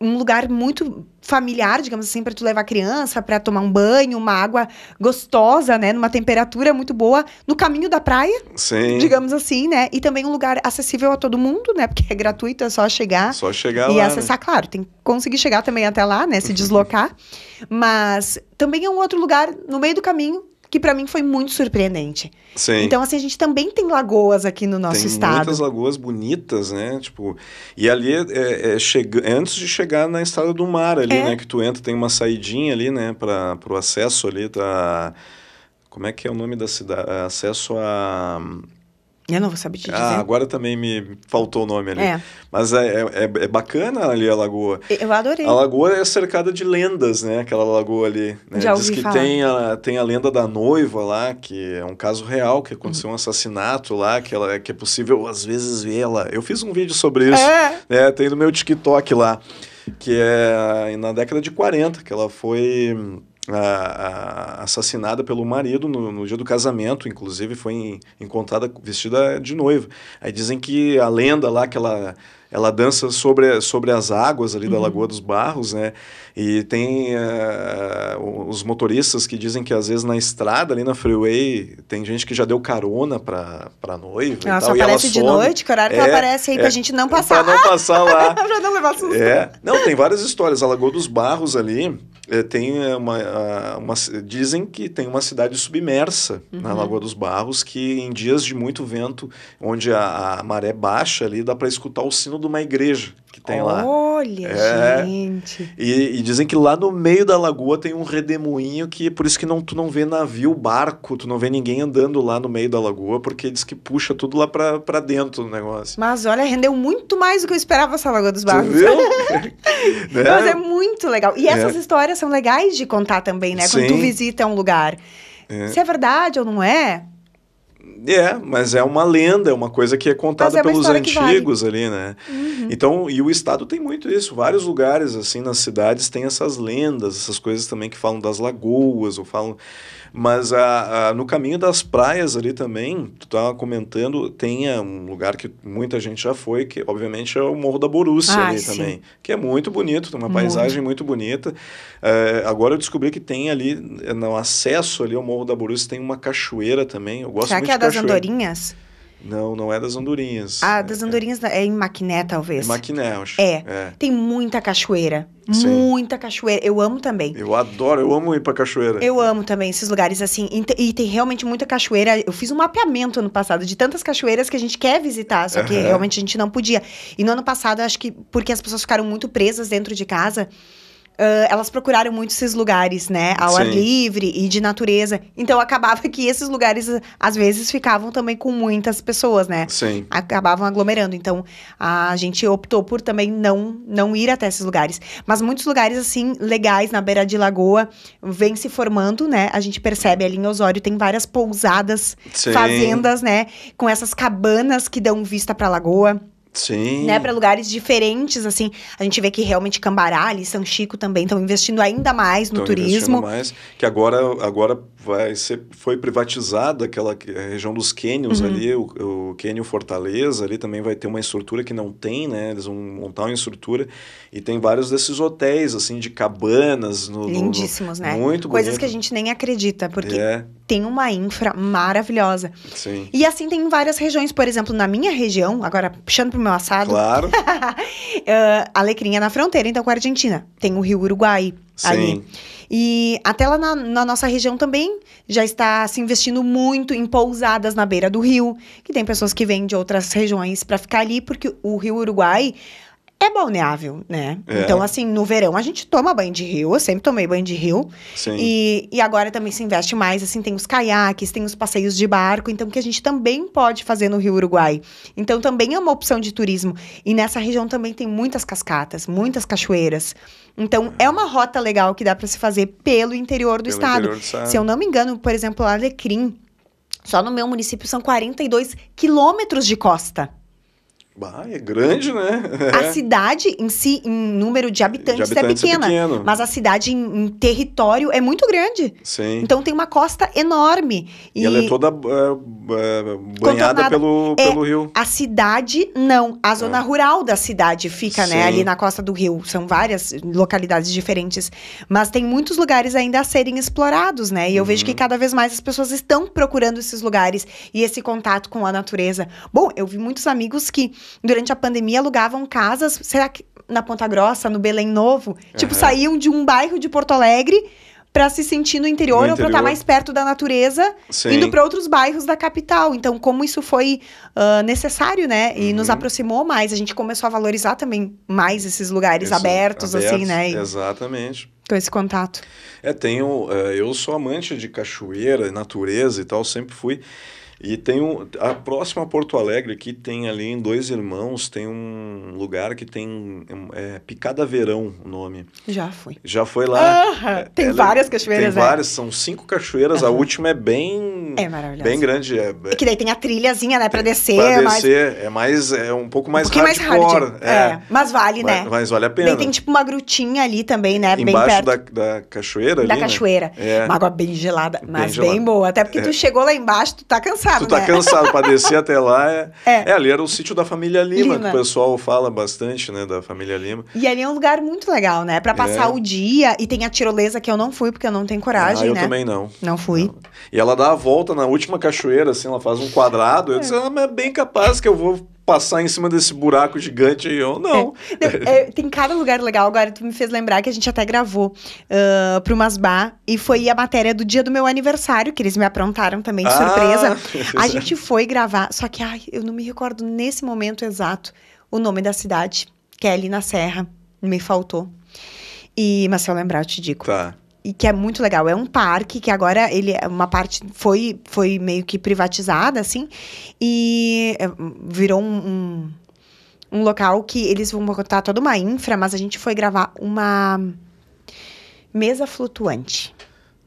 um lugar muito familiar, digamos assim, para tu levar a criança, para tomar um banho, uma água gostosa, né, numa temperatura muito boa, no caminho da praia, Sim. digamos assim, né, e também um lugar acessível a todo mundo, né, porque é gratuito, é só chegar, só chegar e lá, né. acessar, né? claro, tem que conseguir chegar também até lá, né, se deslocar, mas também é um outro lugar no meio do caminho que para mim foi muito surpreendente. Sim. Então, assim, a gente também tem lagoas aqui no nosso tem estado. muitas lagoas bonitas, né? Tipo, e ali, é, é é, é antes de chegar na estrada do mar ali, é. né? Que tu entra, tem uma saidinha ali, né? Para o acesso ali tá. Como é que é o nome da cidade? Acesso a... Eu não vou saber te ah, dizer. Ah, agora também me faltou o nome ali. É. Mas é, é, é, é bacana ali a lagoa. Eu adorei. A lagoa é cercada de lendas, né? Aquela lagoa ali. Né? Já Diz que falar. Tem, a, tem a lenda da noiva lá, que é um caso real, que aconteceu uhum. um assassinato lá, que, ela, que é possível às vezes vê-la. Eu fiz um vídeo sobre isso. É. Né? Tem no meu TikTok lá. Que é na década de 40, que ela foi a, a, assassinada pelo marido no, no, dia do casamento, inclusive foi em, encontrada vestida de noiva. Aí dizem que a lenda lá que ela, ela dança sobre, sobre as águas ali uhum. da Lagoa dos Barros, né? E tem uh, os motoristas que dizem que às vezes na estrada ali na freeway tem gente que já deu carona pra, pra noiva. Ela e tal, só aparece ela de some. noite, que horário é, que ela é, aparece aí é, pra gente não passar. Pra não passar lá. pra não levar susto. É. Não, tem várias histórias. A Lagoa dos Barros ali eh, tem eh, uma, uma, dizem que tem uma cidade submersa uhum. na Lagoa dos Barros que em dias de muito vento, onde a, a maré baixa ali, dá para escutar o sino de uma igreja que tem Olha, lá. Olha, é. gente. E, e, dizem que lá no meio da lagoa tem um redemoinho que por isso que não, tu não vê navio, barco, tu não vê ninguém andando lá no meio da lagoa, porque diz que puxa tudo lá pra, dentro do negócio. Mas olha, rendeu muito mais do que eu esperava essa Lagoa dos Barcos. Tu viu? né? Mas é muito legal. E é. essas é. histórias são legais de contar também, né? Quando Sim. tu visita um lugar. É. Se é verdade ou não é, é, mas é uma lenda, é uma coisa que é contada é pelos antigos vale. ali, né? Uhum. Então, e o Estado tem muito isso. Vários lugares, assim, nas cidades, tem essas lendas, essas coisas também que falam das lagoas, ou falam mas a, a, no caminho das praias ali também, tu estava tá comentando, tem eh, um lugar que muita gente já foi, que obviamente é o Morro da Borússia ah, ali sim. também, que é muito bonito, tem uma paisagem muito bonita. É, agora eu descobri que tem ali, eh, no acesso ali ao Morro da Borússia, tem uma cachoeira também. Eu gosto Será muito que é das cachoeira. Andorinhas? Não, não é das andorinhas. Ah, das é, é. andorinhas é, é em Maquiné, talvez. É Maquiné, acho. É. é. Tem muita cachoeira. Sim. Muita cachoeira. Eu amo também. Eu adoro, eu amo ir pra cachoeira. Eu amo também esses lugares assim. E, tem realmente muita cachoeira. Eu fiz um mapeamento ano passado de tantas cachoeiras que a gente quer visitar, só que uhum. realmente a gente não podia. E no ano passado, acho que porque as pessoas ficaram muito presas dentro de casa uh, elas procuraram muito esses lugares, né? Ao Sim. ar livre e de natureza. Então acabava que esses lugares, às vezes, ficavam também com muitas pessoas, né? Sim. Acabavam aglomerando. Então a gente optou por também não, não ir até esses lugares. Mas muitos lugares, assim, legais na beira de lagoa, vêm se formando, né? A gente percebe ali em Osório tem várias pousadas, Sim. fazendas, né? Com essas cabanas que dão vista pra lagoa. Sim. Né, para lugares diferentes, assim. A gente vê que realmente Cambará e São Chico também estão investindo ainda mais no tão turismo. mais, que agora, agora vai ser, foi privatizada aquela região dos cânions uhum. ali, o, o Cânion Fortaleza ali também vai ter uma estrutura que não tem, né? Eles vão montar uma estrutura e tem vários desses hotéis, assim, de cabanas. No, Lindíssimos, no, no, né? Muito Coisas bonito. que a gente nem acredita, porque é. tem uma infra maravilhosa. Sim. E assim tem várias regiões. Por exemplo, na minha região, agora puxando pro meu assado. Claro. uh, Alecrim é na fronteira, então, com a Argentina. Tem o Rio Uruguai Sim. ali. E até lá na, na, nossa região também já está se investindo muito em pousadas na beira do rio, que tem pessoas que vêm de outras regiões para ficar ali, porque o Rio Uruguai, é balneável, né? É. Então, assim, no verão a gente toma banho de rio, eu sempre tomei banho de rio. Sim. E, e agora também se investe mais, assim, tem os caiaques, tem os passeios de barco, então que a gente também pode fazer no Rio Uruguai. Então, também é uma opção de turismo. E nessa região também tem muitas cascatas, muitas cachoeiras. Então, é uma rota legal que dá para se fazer pelo interior do, pelo estado. Interior do Se eu não me engano, por exemplo, Alecrim, só no meu município são 42 quilômetros de costa. Bah, é grande, né? A cidade em si, em número de habitantes, de é habitantes é pequena. É mas a cidade em, em, território é muito grande. Sim. Então tem uma costa enorme. E, e ela é toda eh, eh, é, banhada pelo, pelo rio. A cidade, não. A zona ah. rural da cidade fica, Sim. né? Ali na costa do rio. São várias localidades diferentes. Mas tem muitos lugares ainda a serem explorados, né? E eu uhum. vejo que uhum. cada vez mais as pessoas estão procurando esses lugares e esse contato com a natureza. Bom, eu vi muitos amigos que durante a pandemia alugavam casas, será que na Ponta Grossa, no Belém Novo, uhum. tipo saíam de um bairro de Porto Alegre para se sentir no interior, no interior. ou para estar mais perto da natureza, Sim. indo para outros bairros da capital. Então, como isso foi uh, necessário, né? E uhum. nos aproximou mais, a gente começou a valorizar também mais esses lugares abertos, abertos, assim, né? E... Exatamente com esse contato? É, tenho. Eh, eu sou amante de cachoeira, natureza e tal, sempre fui. E tem um, a próxima Porto Alegre, que tem ali em Dois Irmãos, tem um lugar que tem é, Picada Verão o nome. Já fui. Já foi lá. é, tem é ela, várias cachoeiras, Tem é. várias, são cinco cachoeiras, a última é bem... É maravilhosa. Bem grande. É, é, é que daí tem a trilhazinha, né, pra descer. Pra descer, é mais, é um pouco mais um hardcore. mais hard, é. mas vale, né? Mas, mas, vale a pena. Daí tem tipo uma grutinha ali também, né, Embaixo da, da cachoeira Da ali, né? cachoeira. Né? Uma água bem gelada, mas bem, gelada. bem boa. Até porque tu chegou lá embaixo, tu tá cansado cansado. Tu tá né? cansado para descer até lá. É... é, é. ali era o sítio da família Lima, Lima, que o pessoal fala bastante, né, da família Lima. E ali é um lugar muito legal, né, para passar é. o dia. E tem a tirolesa que eu não fui porque eu não tenho coragem, ah, eu né? também não. Não fui. Não. E ela dá a volta na última cachoeira, assim, ela faz um quadrado. Eu é. disse, ah, mas é bem capaz que eu vou passar em cima desse buraco gigante aí, ou não. É. É, tem cada lugar legal. Agora, tu me fez lembrar que a gente até gravou uh, pro Masbá e foi a matéria do dia do meu aniversário, que eles me aprontaram também de ah, surpresa. A é. gente foi gravar, só que ai, eu não me recordo nesse momento exato o nome da cidade, que é ali na Serra. Me faltou. E, mas se eu lembrar, eu te digo. Tá e que é muito legal. É um parque que agora ele é uma parte foi foi meio que privatizada assim e é, virou um, um, um local que eles vão botar toda uma infra, mas a gente foi gravar uma mesa flutuante.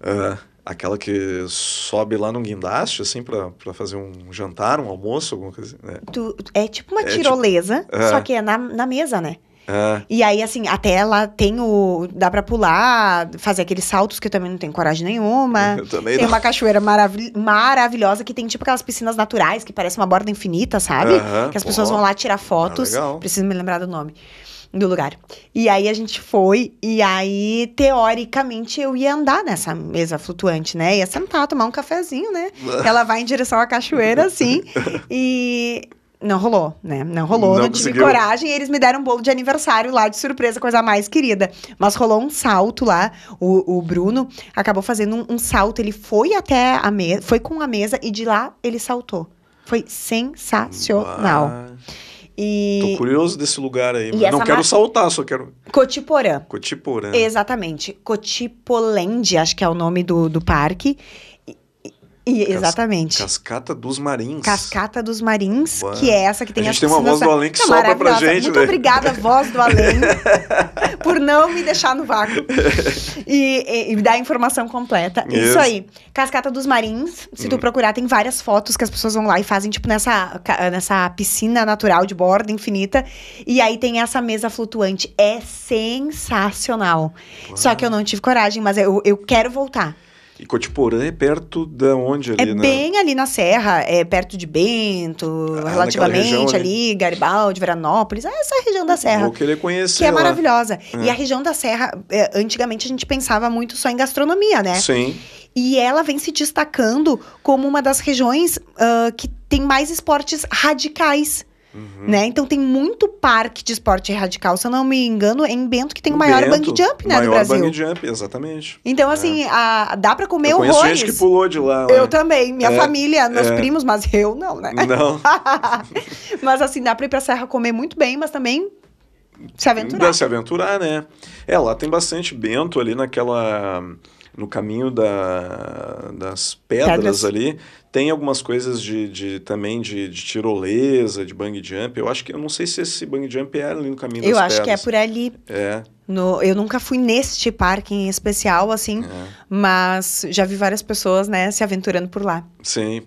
Uhum. Aquela que sobe lá num guindaste, assim, pra, fazer um jantar, um almoço, alguma coisa assim, né? Tu, é tipo uma é tipo, tirolesa, tipo... só que é na, na mesa, né? É. E aí, assim, até lá tem o. dá pra pular, fazer aqueles saltos que eu também não tenho coragem nenhuma. Eu também Tem não. uma cachoeira marav maravilhosa que tem tipo aquelas piscinas naturais que parece uma borda infinita, sabe? que as pessoas vão lá tirar ah, fotos. Ah, Preciso me lembrar do nome do lugar. E aí a gente foi, e aí, teoricamente, eu ia andar nessa mesa flutuante, né? Ia sentar, tomar um cafezinho, né? Ela vai em direção à cachoeira, assim. e não rolou, né? Não rolou, não, não tive coragem. eles me deram um bolo de aniversário lá, de surpresa, coisa mais querida. Mas rolou um salto lá. O, o Bruno acabou fazendo um, um salto. Ele foi até a mesa, foi com a mesa e de lá ele saltou. Foi sensacional. Uau. E... Tô curioso desse lugar aí, mas não quero mar... saltar, só quero. Cotiporã. Cotiporã. Exatamente. Cotipolândia, acho que é o nome do, do parque. E, exatamente. Cascata dos Marins. Cascata dos Marins, que é essa que tem a gente tem uma voz do além que é sopra pra gente. Muito né? obrigada, voz do além, por não me deixar no vácuo e, e, e dar a informação completa. Isso. Isso. aí. Cascata dos Marins, se tu hum. procurar, tem várias fotos que as pessoas vão lá e fazem, tipo, nessa, nessa piscina natural de borda infinita. E aí tem essa mesa flutuante. É sensacional. Só que eu não tive coragem, mas eu, eu quero voltar. E Cotiporã é perto da onde ali, é né? bem ali na serra, é perto de Bento, ah, relativamente ali, ali, Garibaldi, Veranópolis, é essa região da serra. Vou querer é conhecer Que é lá. maravilhosa. É. E a região da serra, é, antigamente a gente pensava muito só em gastronomia, né? Sim. E ela vem se destacando como uma das regiões uh, que tem mais esportes radicais. Uhum. Né? Então tem muito parque de esporte radical. Se eu não me engano, é em Bento que tem o maior bang jump, né, maior do Brasil. Maior bang jump, exatamente. Então, é. assim, é. a, dá para comer eu horrores. Eu gente que pulou de lá. Eu né? também, minha é, família, meus é. primos, mas eu não, né? Não. mas assim, dá para ir pra serra comer muito bem, mas também se aventurar. Dá se aventurar, né? É, lá tem bastante Bento ali naquela no caminho da, das pedras, pedras, ali, tem algumas coisas de, de também de, de, tirolesa, de bang jump. Eu acho que eu não sei se esse bang jump é ali no caminho eu das Eu acho pedras. que é por ali. É. No, eu nunca fui neste parque em especial, assim, é. mas já vi várias pessoas, né, se aventurando por lá. Sim.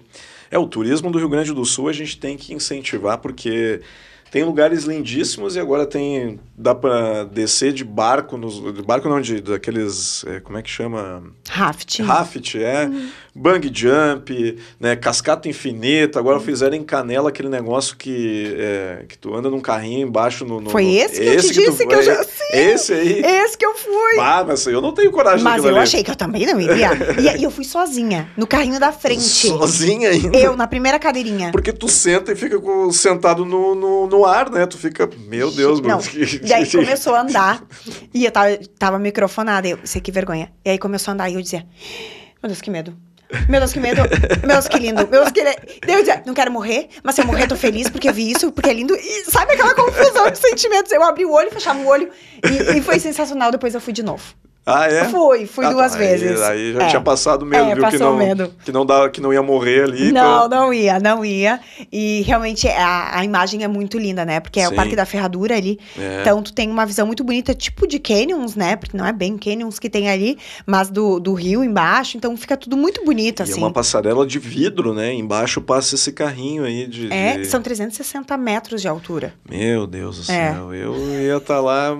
É, o turismo do Rio Grande do Sul a gente tem que incentivar, porque tem lugares lindíssimos e agora tem dá para descer de barco nos de barco não de daqueles é, como é que chama raft raft é uhum bang jump, né, cascata infinita. Agora hum. fizeram em Canela aquele negócio que, é, que tu anda num carrinho embaixo no... no Foi esse no, que esse eu te que disse tu, que, eu já... Sim, esse aí. Esse que eu fui. Ah, mas eu não tenho coragem Mas eu ali. achei que eu também não iria. e eu fui sozinha, no carrinho da frente. Sozinha ainda? Eu, na primeira cadeirinha. Porque tu senta e fica com, sentado no, no, no, ar, né? Tu fica, meu Deus, não. E Daí começou a andar. E eu tava, tava microfonada. Eu, sei que vergonha. E aí começou a andar e eu dizia, meu Deus, que medo. Meu Deus, que medo. Meu Deus, que lindo. Meu Deus, que é- Deus, é, não quero morrer, mas se eu morrer, tô feliz porque vi isso, porque é lindo. E sabe aquela confusão de sentimentos? Eu abri o olho, fechava o olho e, e foi sensacional. Depois eu fui de novo. Ah, é? Fui, fui ah, duas vezes. Aí, já é. tinha passado medo, é, viu? que não, medo. Que não, dá, que não ia morrer ali. Não, então... não ia, não ia. E realmente a, a imagem é muito linda, né? Porque é Sim. o Parque da Ferradura ali. É. Então tu tem uma visão muito bonita, tipo de canyons, né? Porque não é bem canyons que tem ali, mas do, do rio embaixo. Então fica tudo muito bonito, e é assim. E uma passarela de vidro, né? Embaixo passa esse carrinho aí de... É, de... são 360 metros de altura. Meu Deus do é. céu, eu ia estar tá lá...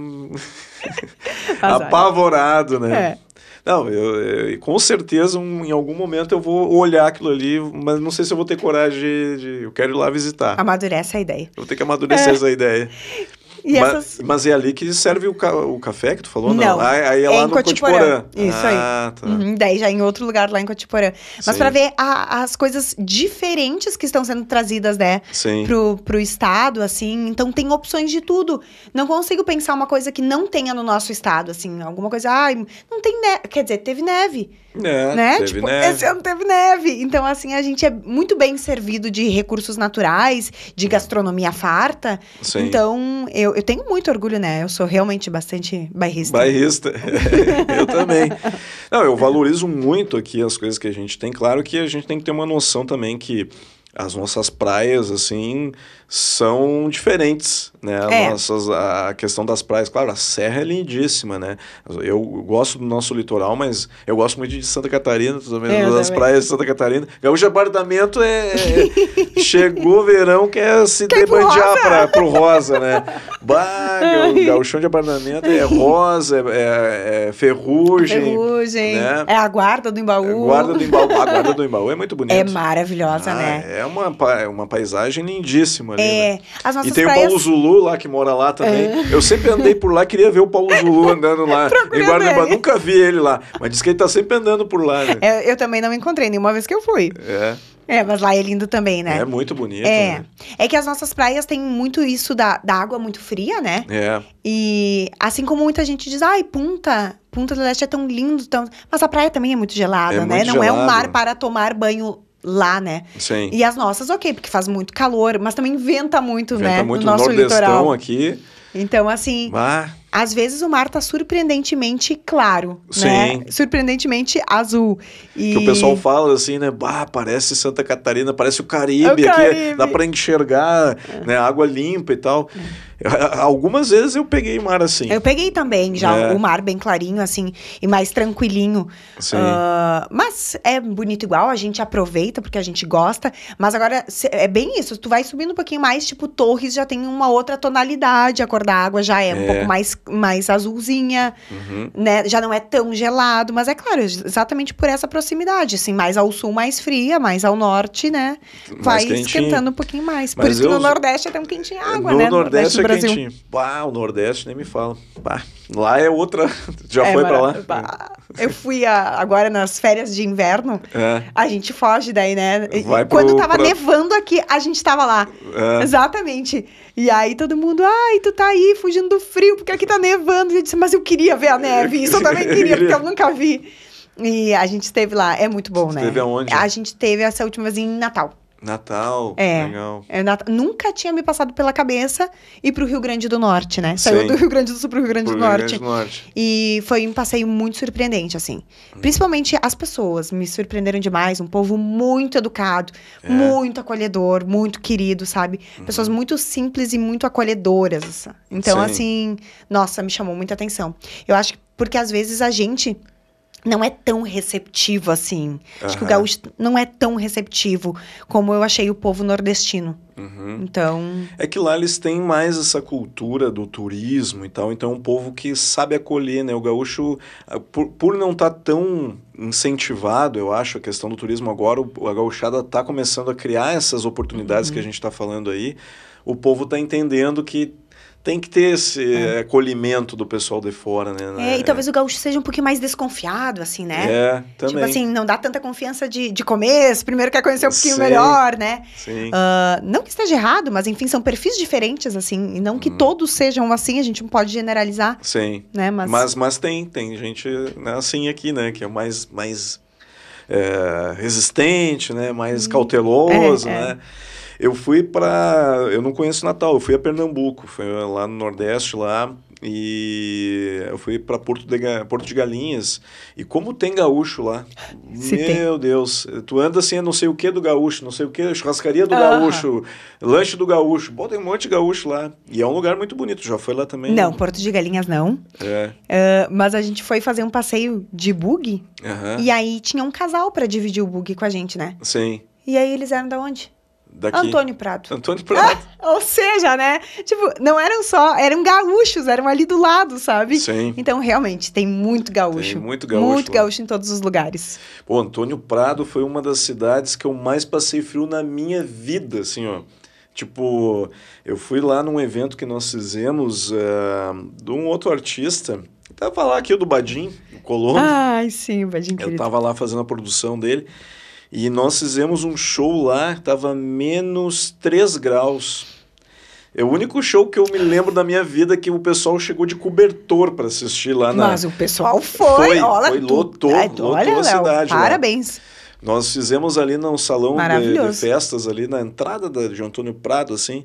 apavorado, né? É. Não, eu, eu, com certeza um, em algum momento eu vou olhar aquilo ali, mas não sei se eu vou ter coragem de. de eu quero ir lá visitar. Amadurece a ideia. Eu vou ter que amadurecer é. essa ideia. E mas, essas... mas é ali que serve o, ca... o café que tu falou? Não. não. Aí, é, é lá em no Cotiporã. Cotiporã. Isso ah, aí. Tá. Uhum, daí já é em outro lugar lá em Cotiporã. Mas para ver a, as coisas diferentes que estão sendo trazidas, né? Sim. Pro, pro estado, assim. Então tem opções de tudo. Não consigo pensar uma coisa que não tenha no nosso estado, assim. Alguma coisa. Ah, não tem neve. Quer dizer, teve neve. É, né? Teve tipo, neve. esse ano teve neve. Então, assim, a gente é muito bem servido de recursos naturais, de gastronomia farta. Sim. Então, eu, eu tenho muito orgulho, né? Eu sou realmente bastante bairrista. Bairrista. eu também. Não, eu valorizo muito aqui as coisas que a gente tem. Claro que a gente tem que ter uma noção também que as nossas praias, assim, são diferentes, né? É. Nossas, a questão das praias, claro, a serra é lindíssima, né? Eu gosto do nosso litoral, mas eu gosto muito de Santa Catarina, também das também. praias de Santa Catarina. Gaúcho Apartamento é... é chegou verão, quer se quer debandear para pro rosa, né? Bah, gaúchão de apartamento é rosa, é, é, é ferrugem. Ferrugem, né? é a guarda do Embaú. É guarda do Embaú, a guarda do Embaú é muito é bonita. É maravilhosa, ah, né? É é uma, é uma paisagem lindíssima ali, é, né? As e tem praias... o Paulo Zulu lá, que mora lá também. É. Eu sempre andei por lá, queria ver o Paulo Zulu andando lá em Guarneba. Nunca vi ele lá, mas diz que ele tá sempre andando por lá. Né? É, eu também não encontrei nenhuma vez que eu fui. É. É, mas lá é lindo também, né? É muito bonito. É. Né? É que as nossas praias têm muito isso da, da água muito fria, né? É. E assim como muita gente diz, ai, Punta, Punta do Leste é tão lindo, tão... mas a praia também é muito gelada, é né? Muito não gelado. é um mar para tomar banho lá, né? Sim. E as nossas, ok, porque faz muito calor, mas também venta muito, venta né? Venta muito no, nosso nordestão litoral. aqui. Então, assim. Bah. Às vezes o mar tá surpreendentemente claro, né? Sim. né? Surpreendentemente azul. E... Que o pessoal fala assim, né? Bah, parece Santa Catarina, parece o Caribe, é o Caribe. aqui dá para enxergar, é. né? Água limpa e tal. É. Algumas vezes eu peguei mar assim. Eu peguei também já é. o mar bem clarinho assim e mais tranquilinho. Sim. Uh, mas é bonito igual, a gente aproveita porque a gente gosta, mas agora é bem isso, tu vai subindo um pouquinho mais, tipo Torres já tem uma outra tonalidade, a cor da água já é um é. pouco mais mais azulzinha, uhum. né? Já não é tão gelado, mas é claro, é exatamente por essa proximidade, assim, mais ao sul, mais fria, mais ao norte, né? Vai esquentando um pouquinho mais. Mas por isso que no Nordeste é tão quentinho água, no né? no Nordeste, é Brasil. quentinho. Pá, o Nordeste nem me fala. Pá. Lá é outra. Já é, foi para lá? Eu fui a, agora nas férias de inverno. É. A gente foge daí, né? Vai Quando pro, tava pra... nevando aqui, a gente tava lá. É. Exatamente. E aí todo mundo, ai, tu tá aí fugindo do frio, porque aqui tá nevando. E eu disse, mas eu queria ver a neve. Isso eu também queria, porque eu nunca vi. E a gente esteve lá. É muito bom, né? Esteve aonde? A gente teve essa última vez em Natal. Natal, é, legal. É, nat nunca tinha me passado pela cabeça ir pro Rio Grande do Norte, né? Saiu Sim. do Rio Grande do Sul pro Rio Grande, pro do, Rio Norte. Grande do Norte. E foi um passeio muito surpreendente, assim. Hum. Principalmente as pessoas me surpreenderam demais. Um povo muito educado, é. muito acolhedor, muito querido, sabe? Pessoas uhum. muito simples e muito acolhedoras. Então, Sim. assim, nossa, me chamou muita atenção. Eu acho que porque às vezes a gente não é tão receptivo assim. Uhum. Acho que o gaúcho não é tão receptivo como eu achei o povo nordestino. Uhum. Então. É que lá eles têm mais essa cultura do turismo e tal, então é um povo que sabe acolher, né? O gaúcho, ah, por, por não estar tá tão incentivado, eu acho, a questão do turismo agora, o, a gauchada está começando a criar essas oportunidades uhum. que a gente está falando aí. O povo está entendendo que tem que ter esse é. Eh, acolhimento do pessoal de fora, né? É, e né? talvez o gaúcho seja um pouquinho mais desconfiado, assim, né? É, tipo também. Tipo assim, não dá tanta confiança de, de começo, primeiro quer conhecer um pouquinho Sim. melhor, né? Sim. Uh, não que esteja errado, mas enfim, são perfis diferentes, assim, e não que hum. todos sejam assim, a gente não pode generalizar. Sim. Né? Mas... Mas, mas tem, tem gente né, assim aqui, né? Que é mais, mais é, resistente, né? Mais hum. cauteloso, é, é. né? É. Eu fui para. Eu não conheço Natal, eu fui a Pernambuco, foi lá no Nordeste, lá. E eu fui para Porto de, Porto de Galinhas. E como tem gaúcho lá. Se meu tem. Deus. Tu anda assim, é não sei o que do gaúcho, não sei o que, churrascaria do ah. gaúcho, lanche do gaúcho. Bom, tem um monte de gaúcho lá. E é um lugar muito bonito. Já foi lá também? Não, Porto de Galinhas não. É. Uh, mas a gente foi fazer um passeio de bug. E aí tinha um casal para dividir o bug com a gente, né? Sim. E aí eles eram da onde? daqui. Antônio Prado. Antônio Prado. Ah, ou seja, né? Tipo, não eram só, eram gaúchos, eram ali do lado, sabe? Sim. Então, realmente, tem muito gaúcho. Tem muito gaúcho. Muito lá. gaúcho em todos os lugares. O Antônio Prado foi uma das cidades que eu mais passei frio na minha vida, assim, ó. Tipo, eu fui lá num evento que nós fizemos uh, de um outro artista. Tava lá aqui do Badim, o Colombo. Ai, sim, o Badim Eu tava lá fazendo a produção dele. E nós fizemos um show lá, estava menos 3 graus. É o único show que eu me lembro da minha vida que o pessoal chegou de cobertor para assistir lá na. Mas o pessoal foi, foi, olha, foi lotou, tu... lotou olha, a cidade. parabéns. Nós fizemos ali num salão de, de, festas ali na entrada da, de Antônio Prado, assim.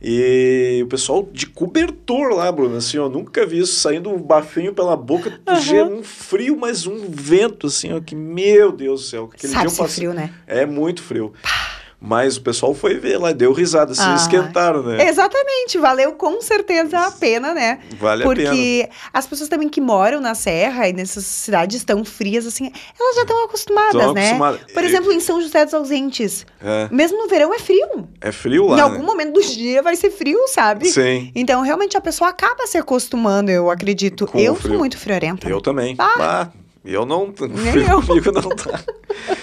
E o pessoal de cobertor lá, Bruno, assim, eu nunca vi isso saindo um bafinho pela boca, uhum. gera um frio, mas um vento, assim, ó, que meu Deus do céu. Aquele Sabe dia eu passei, frio, né? É muito frio. Pá. Mas o pessoal foi ver lá, deu risada, se ah, esquentaram, né? Exatamente, valeu com certeza a pena, né? Vale Porque a pena. Porque as pessoas também que moram na serra e nessas cidades tão frias assim, elas já estão acostumadas, tão né? Acostumadas. Por exemplo, em São José dos Ausentes, é. mesmo no verão é frio. É frio lá. Em algum né? momento do dia vai ser frio, sabe? Sim. Então, realmente a pessoa acaba se acostumando, eu acredito. Com eu fui muito friorenta. Eu também. Ah. ah eu não. Nem eu. Comigo não tá.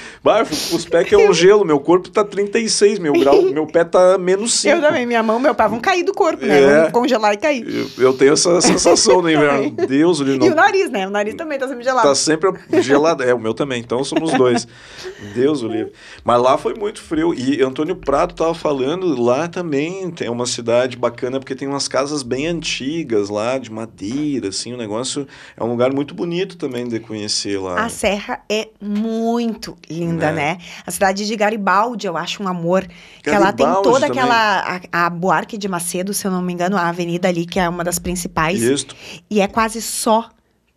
Bah, os pés que é um gelo, meu corpo tá 36 mil graus, meu pé tá menos 5. Eu também, minha mão, meu pé vão cair do corpo, né? É, vão congelar e cair. Eu, eu tenho essa sensação no né, inverno. Deus, o não... E o nariz, né? O nariz também tá sempre gelado. Tá sempre gelado. É, o meu também, então somos dois. Deus o livre. Mas lá foi muito frio. E Antônio Prado tava falando, lá também é uma cidade bacana, porque tem umas casas bem antigas lá, de madeira, assim, o negócio... É um lugar muito bonito também de conhecer lá. A serra é muito linda ainda é. Né? né? A cidade de Garibaldi, eu acho um amor. Garibaldi que ela tem toda também. aquela. A, a Buarque de Macedo, se eu não me engano, a avenida ali, que é uma das principais. Isso. E é quase só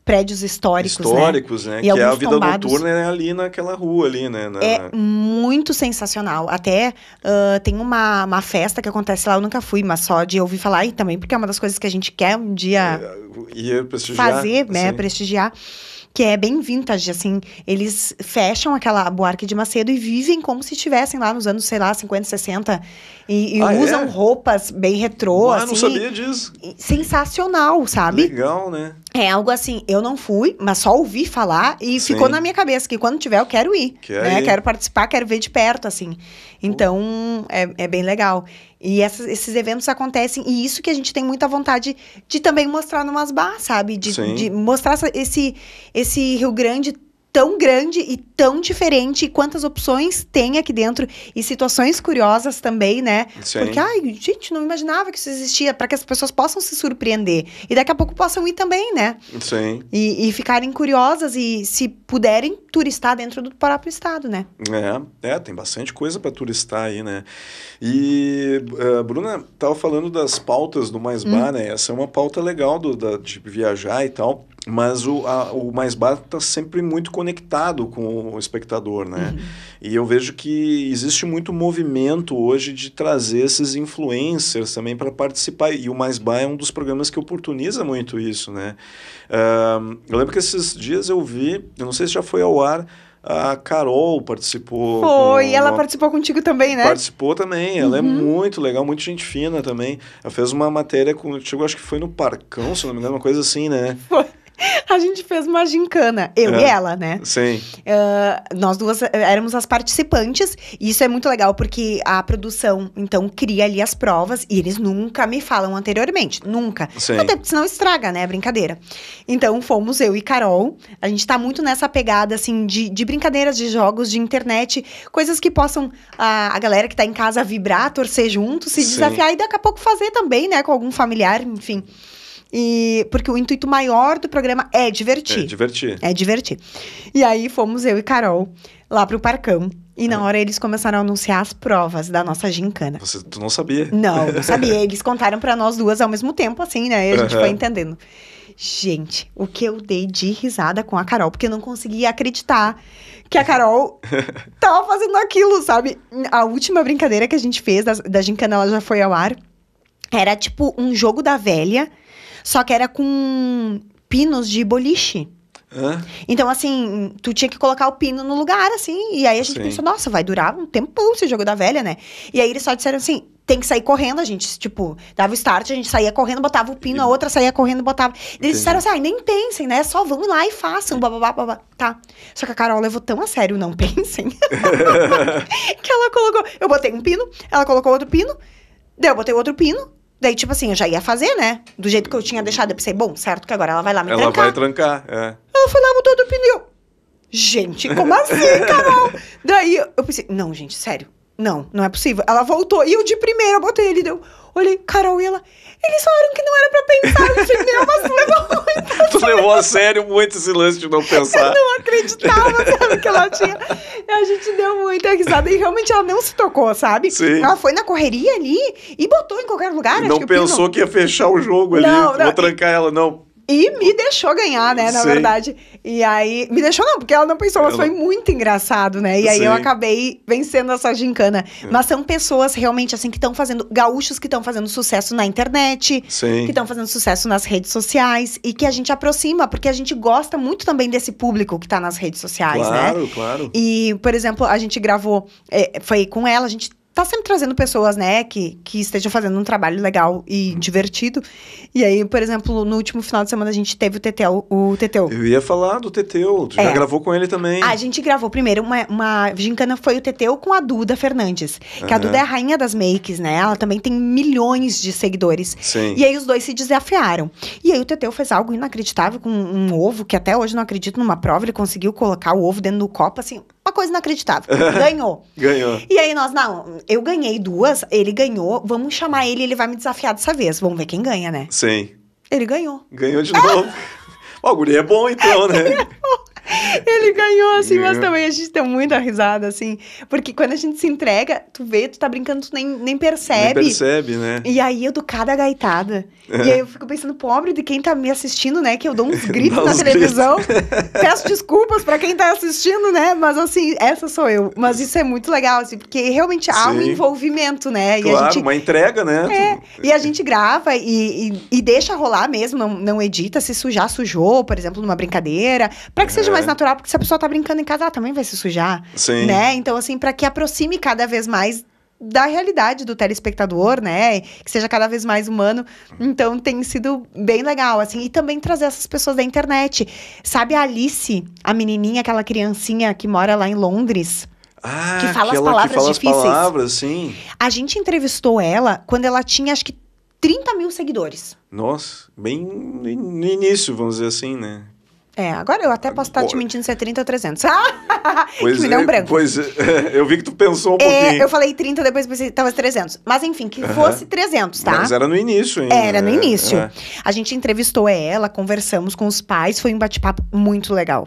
prédios históricos, né? históricos, né? né? E que é a vida tombados. noturna é ali naquela rua ali, né? Na... É muito sensacional. Até uh, tem uma, uma festa que acontece lá, eu nunca fui, mas só de ouvir falar e também porque é uma das coisas que a gente quer um dia é, é fazer, assim. né? Prestigiar que é bem vintage, assim. Eles fecham aquela Buarque de Macedo e vivem como se estivessem lá nos anos, sei lá, 50, 60. E, e ah, é? usam é? roupas bem retrô, ah, assim. não sabia disso. Sensacional, sabe? Legal, né? É algo assim, eu não fui, mas só ouvi falar e Sim. ficou na minha cabeça que quando tiver eu quero ir, Quer né? Ir. Quero participar, quero ver de perto, assim. Então, uh. é, é bem legal. E essas, esses eventos acontecem, e isso que a gente tem muita vontade de também mostrar no Masbá, sabe? De, de mostrar esse, esse Rio Grande tão grande e tão diferente, quantas opções tem aqui dentro e situações curiosas também, né? Sim. Porque, ai, gente, não imaginava que isso existia, para que as pessoas possam se surpreender e daqui a pouco possam ir também, né? Sim. E, e ficarem curiosas e, se puderem, turistar dentro do próprio estado, né? É, é tem bastante coisa para turistar aí, né? E, uh, Bruna, tava falando das pautas do Mais hum. Bar, né? Essa é uma pauta legal do, da, de viajar e tal mas o, a, o mais barato está sempre muito conectado com o espectador, né? Uhum. E eu vejo que existe muito movimento hoje de trazer esses influencers também para participar, e o Mais Bar é um dos programas que oportuniza muito isso, né? Uh, eu lembro que esses dias eu vi, eu não sei se já foi ao ar, a Carol participou. Foi, com, ela uma, participou contigo também, né? Participou também, ela é uhum. é muito legal, muito gente fina também. Ela fez uma matéria contigo, acho que foi no Parcão, se não me engano, uma coisa assim, né? Foi. A gente fez uma gincana, eu e é. ela, né? Sim. Uh, nós duas eh, éramos as participantes, e isso é muito legal porque a produção, então, cria ali as provas e eles nunca me falam anteriormente, nunca. Sim. Até senão estraga, né? Brincadeira. Então, fomos eu e Carol. A gente tá muito nessa pegada, assim, de, de brincadeiras, de jogos, de internet, coisas que possam a, a galera que tá em casa vibrar, torcer junto, se desafiar Sim. e daqui a pouco fazer também, né? Com algum familiar, enfim. E porque o intuito maior do programa é divertir. É divertir. É divertir. E aí fomos eu e Carol lá pro parcão. E na é. hora eles começaram a anunciar as provas da nossa gincana. Você, tu não sabia? Não, não sabia. Eles contaram para nós duas ao mesmo tempo, assim, né? E a gente uhum. foi entendendo. Gente, o que eu dei de risada com a Carol, porque eu não conseguia acreditar que a Carol tava fazendo aquilo, sabe? A última brincadeira que a gente fez da, da gincana, ela já foi ao ar. Era tipo um jogo da velha só que era com pinos de boliche. Então, assim, tu tinha que colocar o pino no lugar, assim. E aí a gente Sim. pensou, nossa, vai durar um tempão esse jogo da velha, né? E aí eles só disseram assim, tem que sair correndo, a gente, tipo, dava o start, a gente saía correndo, botava o pino, a outra saía correndo, botava. Eles Entendi. disseram assim, ah, nem pensem, né? Só vão lá e façam, blá, babá. Tá. Só que a Carol levou tão a sério, não pensem, que ela colocou. Eu botei um pino, ela colocou outro pino, daí eu botei outro pino, Daí, tipo assim, eu já ia fazer, né? Do jeito que eu tinha deixado. Eu pensei, bom, certo que agora ela vai lá me ela trancar. Ela vai trancar, é. Ela foi lá, mudou do pneu. Gente, como assim, Carol? Daí eu pensei, não, gente, sério. Não, não é possível. Ela voltou. E eu de primeira botei ele, deu. Olhei, Carol e ela. Eles falaram que não era pra pensar tu levou a sério muito esse lance de não pensar. Eu não acreditava, sabe, que ela tinha. A gente deu muita risada e realmente ela não se tocou, sabe? Sim. Ela foi na correria ali e botou em qualquer lugar. Não que pensou Pino... que ia fechar o jogo ali, não, não. trancar ela, não e me deixou ganhar, né? Na Sim. verdade. E aí. Me deixou não, porque ela não pensou, mas ela... foi muito engraçado, né? E aí Sim. eu acabei vencendo essa gincana. É. Mas são pessoas realmente, assim, que estão fazendo. Gaúchos que estão fazendo sucesso na internet, Sim. que estão fazendo sucesso nas redes sociais e que a gente aproxima, porque a gente gosta muito também desse público que está nas redes sociais, claro, né? Claro, claro. E, por exemplo, a gente gravou. É, foi com ela, a gente tá sempre trazendo pessoas, né, que, que estejam fazendo um trabalho legal e uhum. divertido. E aí, por exemplo, no último final de semana a gente teve o Teteu. O Teteu. Eu ia falar do Teteu, tu já é. gravou com ele também. A gente gravou primeiro uma, uma gincana, foi o Teteu com a Duda Fernandes. Que a Duda é a rainha das makes, né? Ela também tem milhões de seguidores. Sim. E aí os dois se desafiaram. E aí o Teteu fez algo inacreditável com um ovo, que até hoje não acredito numa prova, ele conseguiu colocar o ovo dentro do copo, assim, uma coisa inacreditável. Ganhou. ganhou. E aí nós, não, eu ganhei duas, ele ganhou, vamos chamar ele, ele vai me desafiar dessa vez. Vamos ver quem ganha, né? Sim. Ele ganhou. Ganhou de novo. Ah! O guri é bom então, é, né? É Ele ganhou, assim, mas também a gente tem muita risada, assim. Porque quando a gente se entrega, tu vê, tu tá brincando, tu nem, nem percebe. Nem percebe, né? E aí eu dou cada gaitada. É. E aí eu fico pensando, pobre de quem tá me assistindo, né? Que eu dou uns gritos Dá na uns televisão. Gritos. Peço desculpas para quem tá assistindo, né? Mas assim, essa sou eu. Mas isso é muito legal, assim, porque realmente há Sim. um envolvimento, né? Claro, a gente... uma entrega, né? É. E a gente grava e, e, e deixa rolar mesmo, não, não edita se sujar, sujou, por exemplo, numa brincadeira, para que é. seja mais né? natural, porque se a pessoa tá brincando em casa, ela também vai se sujar. Sim. Né? Então, assim, para que aproxime cada vez mais da realidade do telespectador, né? Que seja cada vez mais humano. Então tem sido bem legal, assim. E também trazer essas pessoas da internet. Sabe a Alice, a menininha, aquela criancinha que mora lá em Londres? Ah, que fala as palavras que fala difíceis. As palavras, sim. A gente entrevistou ela quando ela tinha, acho que, 30 mil seguidores. Nossa, bem no início, vamos dizer assim, né? É, agora eu até posso estar tá te mentindo se é 30 ou 300. pois que me deu um é, branco. Pois é, eu vi que tu pensou um é, pouquinho. eu falei 30, depois pensei, tava 300. Mas enfim, que fosse 300, tá? Mas era no início, hein? Era no é, início. É. A gente entrevistou ela, conversamos com os pais, foi um bate-papo muito legal.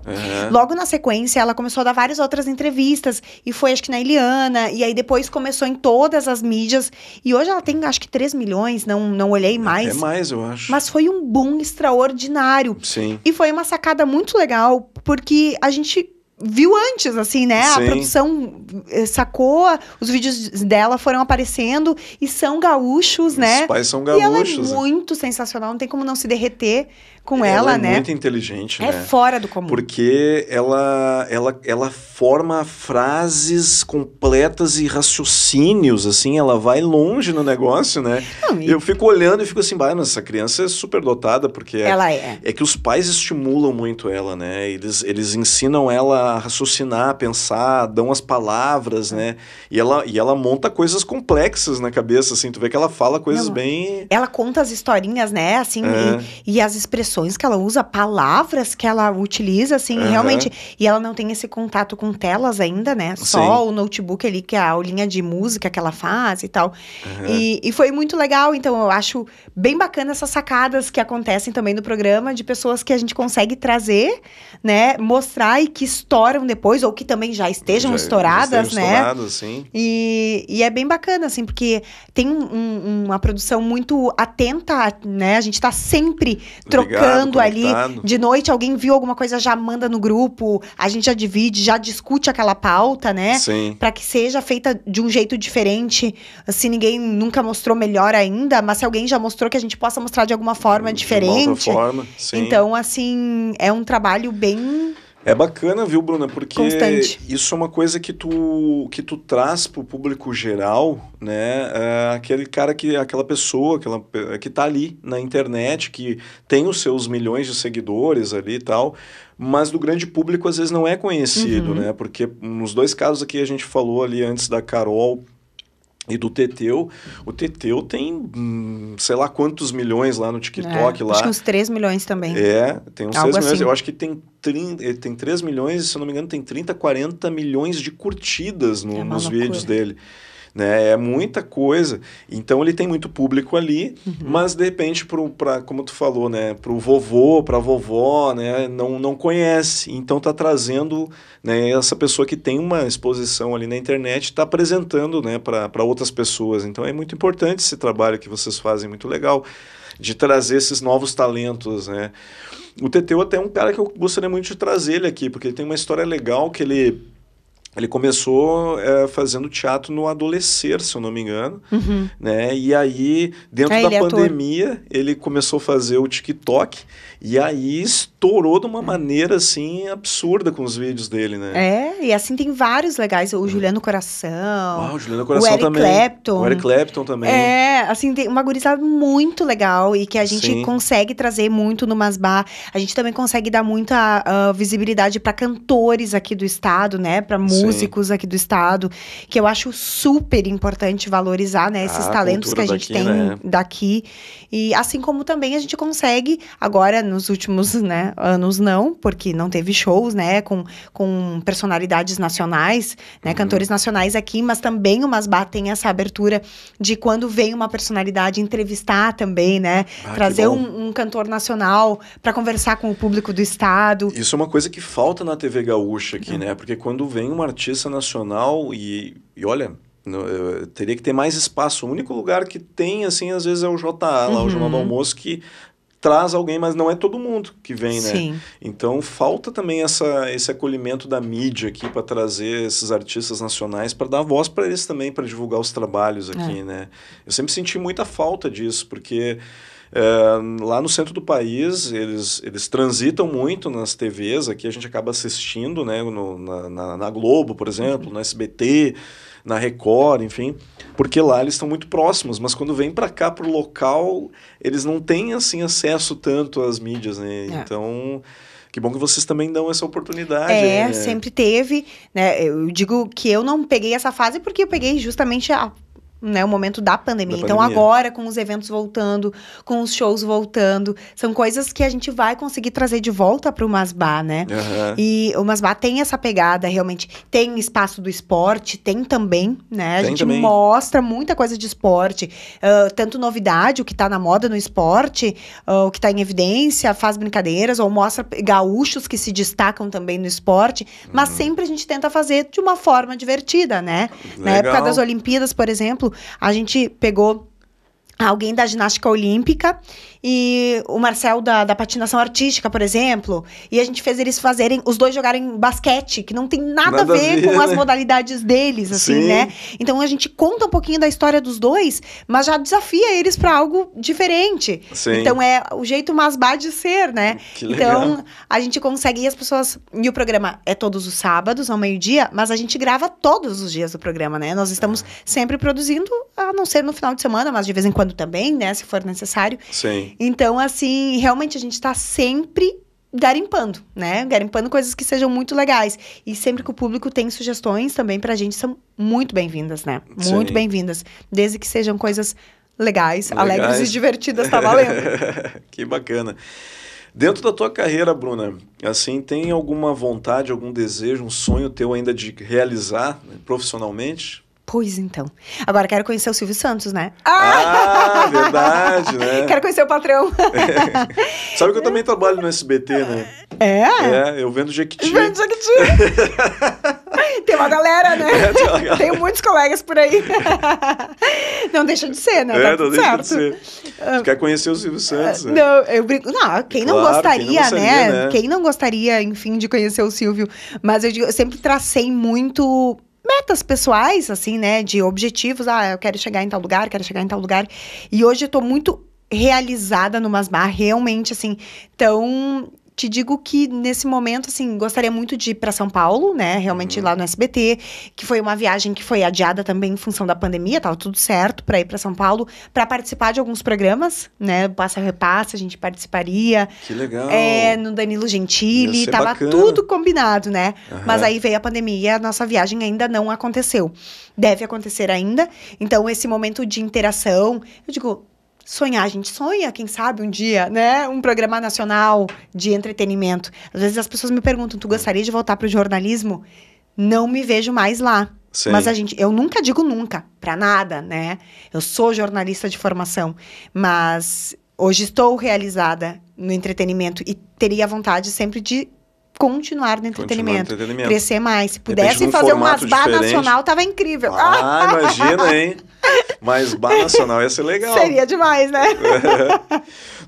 Logo na sequência, ela começou a dar várias outras entrevistas, e foi acho que na Eliana, e aí depois começou em todas as mídias, e hoje ela tem acho que 3 milhões, não, não olhei mais. É mais, eu acho. Mas foi um boom extraordinário. Sim. E foi uma sacada muito legal, porque a gente viu antes, assim, né? Sim. A produção eh, sacou, os vídeos dela foram aparecendo e são gaúchos, os né? Os pais são gaúchos. E ela é né? muito sensacional, não tem como não se derreter com ela, ela é né? muito inteligente, é né? fora do comum. Porque ela, ela, ela forma frases completas e raciocínios, assim, ela vai longe no negócio, né? Não, Eu fico olhando e fico assim, bah, essa criança é super dotada, porque é ela é. é que os pais estimulam muito ela, né? Eles, eles ensinam ela a raciocinar, a pensar, dão as palavras, né? E ela, e ela monta coisas complexas na cabeça, assim, tu vê que ela fala coisas Não, bem... Ela conta as historinhas, né? Assim, é. e, e as expressões expressões que ela usa, palavras que ela utiliza, assim, uhum. realmente. E ela não tem esse contato com telas ainda, né? Só Sim. o notebook ali, que é a aulinha de música que ela faz e tal. Uhum. E, e foi muito legal, então eu acho bem bacana essas sacadas que acontecem também no programa de pessoas que a gente consegue trazer, né? Mostrar e que estouram depois, ou que também já estejam já, estouradas, estejam né? Estouradas, sim. E, e é bem bacana, assim, porque tem um, um, uma produção muito atenta, né? A gente tá sempre trocando brincando ali. De noite, alguém viu alguma coisa, já manda no grupo. A gente já divide, já discute aquela pauta, né? Sim. Pra que seja feita de um jeito diferente. Se assim, ninguém nunca mostrou melhor ainda, mas se alguém já mostrou que a gente possa mostrar de alguma forma de diferente. De outra forma, sim. Então, assim, é um trabalho bem é bacana, viu, Bruna? Porque Constante. isso é uma coisa que tu, que tu traz pro público geral, né? É aquele cara que, aquela pessoa, aquela que tá ali na internet, que tem os seus milhões de seguidores ali e tal, mas do grande público às vezes não é conhecido, uhum. né? Porque nos dois casos aqui a gente falou ali antes da Carol e do Teteu. O Teteu tem hum, sei lá quantos milhões lá no TikTok. É, lá. Acho que uns 3 milhões também. É, tem uns Algo 3 milhões. Assim. Eu acho que tem, eh, tem 3 milhões, se eu não me engano, tem 30, 40 milhões de curtidas no, é nos loucura. vídeos dele né? É muita coisa. Então ele tem muito público ali, uhum. mas de repente para como tu falou, né, pro vovô, pra vovó, né, não, não conhece. Então tá trazendo, né, essa pessoa que tem uma exposição ali na internet está apresentando, né, para outras pessoas. Então é muito importante esse trabalho que vocês fazem, muito legal de trazer esses novos talentos, né? O Teteu é até é um cara que eu gostaria muito de trazer ele aqui, porque ele tem uma história legal que ele ele começou é, fazendo teatro no adolescer, se eu não me engano, uhum. né? E aí, dentro ah, é, da pandemia, ator. ele começou a fazer o TikTok e aí estourou de uma maneira assim absurda com os vídeos dele, né? É, e assim tem vários legais. O uhum. Juliano Coração. Ah, o Juliano Coração o Eric também. Clapton. O Eric Clapton também. É, assim, tem uma gurizada muito legal e que a gente Sim. consegue trazer muito no Masbar. A gente também consegue dar muita uh, visibilidade para cantores aqui do estado, né? Para músicos Sim. aqui do estado, que eu acho super importante valorizar, né? Ah, Esses ah, talentos que a gente daqui, tem né? daqui. E assim como também a gente consegue agora nos últimos né, anos não, porque não teve shows, né, com, com personalidades nacionais, né, uhum. cantores nacionais aqui, mas também o Masbá tem essa abertura de quando vem uma personalidade entrevistar também, né, ah, trazer um, um, cantor nacional para conversar com o público do estado. Isso é uma coisa que falta na TV gaúcha aqui, uhum. né, porque quando vem um artista nacional e, e olha, no, eh, teria que ter mais espaço. O único lugar que tem, assim, às vezes é o JA, uhum. lá o Jornal do uhum. Almoço, que traz alguém, mas não é todo mundo que vem, né? Sim. Então falta também essa, esse acolhimento da mídia aqui para trazer esses artistas nacionais para dar voz para eles também, para divulgar os trabalhos aqui, é. né? Eu sempre senti muita falta disso, porque é, lá no centro do país eles, eles transitam muito nas TVs, aqui a gente acaba assistindo, né? No, na, na, na Globo, por exemplo, uhum. no SBT na Record, enfim, porque lá eles estão muito próximos, mas quando vem para cá, pro local, eles não têm, assim, acesso tanto às mídias, né? É. Então... Que bom que vocês também dão essa oportunidade. É, né? sempre teve. Né? Eu digo que eu não peguei essa fase porque eu peguei justamente a né, o momento da pandemia. da então, pandemia. Então agora com os eventos voltando, com os shows voltando, são coisas que a gente vai conseguir trazer de volta para o Masbá, né? Uhum. E o Masbá tem essa pegada realmente, tem espaço do esporte, tem também, né? a tem gente também. mostra muita coisa de esporte, uh, tanto novidade, o que está na moda no esporte, uh, o que está em evidência, faz brincadeiras ou mostra gaúchos que se destacam também no esporte, mas uhum. sempre a gente tenta fazer de uma forma divertida, né? Legal. Na época das Olimpíadas, por exemplo, exemplo, a gente pegou alguém da ginástica olímpica e o Marcel da, da patinação artística, por exemplo. E a gente fez eles fazerem, os dois jogarem basquete, que não tem nada, nada a ver, com né? as modalidades deles, assim, né? Sim. né? Então a gente conta um pouquinho da história dos dois, mas já desafia eles para algo diferente. Sim. Então é o jeito mais masbá de ser, né? Que legal. Então a gente consegue e as pessoas. E o programa é todos os sábados, ao meio-dia, mas a gente grava todos os dias do programa, né? Nós estamos é. sempre produzindo, a não ser no final de semana, mas de vez em quando também, né? Se for necessário. Sim. Então, assim, realmente a gente está sempre garimpando, né? Garimpando coisas que sejam muito legais. E sempre que o público tem sugestões também pra gente, são muito bem-vindas, né? Sim. Muito bem-vindas. Desde que sejam coisas legais, legais. alegres e divertidas, tá valendo. que bacana. Dentro da tua carreira, Bruna, assim, tem alguma vontade, algum desejo, um sonho teu ainda de realizar né, profissionalmente? Pois então. Agora quero conhecer o Silvio Santos, né? Ah, verdade, né? Quero conhecer o patrão. É. Sabe que eu também trabalho no SBT, né? É? É, eu vendo Jequiti. Vendo Jequiti. tem uma galera, né? É, tem uma galera. Tenho muitos colegas por aí. não deixa de ser, né? É, tá não deixa certo. de ser. Ah. Tu quer conhecer o Silvio Santos, né? Não, eu brinco. Não, quem claro, não gostaria, quem não gostaria né? né? Quem não gostaria, enfim, de conhecer o Silvio. Mas eu, digo, eu sempre tracei muito metas pessoais, assim, né? De objetivos. Ah, eu quero chegar em tal lugar, quero chegar em tal lugar. E hoje eu tô muito realizada no Masmar, realmente, assim, tão te digo que nesse momento, assim, gostaria muito de ir para São Paulo, né? Realmente uhum. lá no SBT, que foi uma viagem que foi adiada também em função da pandemia, tava tudo certo para ir para São Paulo, para participar de alguns programas, né? Passa repassa, a gente participaria. Que legal. É, no Danilo Gentili, tava bacana. tudo combinado, né? Uhum. Mas aí veio a pandemia e a nossa viagem ainda não aconteceu. Deve acontecer ainda. Então, esse momento de interação, eu digo, sonhar. A gente sonha, quem sabe, um dia, né? Um programa nacional de entretenimento. Às vezes as pessoas me perguntam: tu gostaria de voltar para o jornalismo? Não me vejo mais lá. Sim. Mas a gente, eu nunca digo nunca, para nada, né? Eu sou jornalista de formação, mas hoje estou realizada no entretenimento e teria vontade sempre de continuar no entretenimento, continuar no entretenimento. crescer mais. Se pudesse fazer uma bar nacional, tava incrível. Ah, imagina, hein? Mas bar nacional ia ser legal. Seria demais, né? É.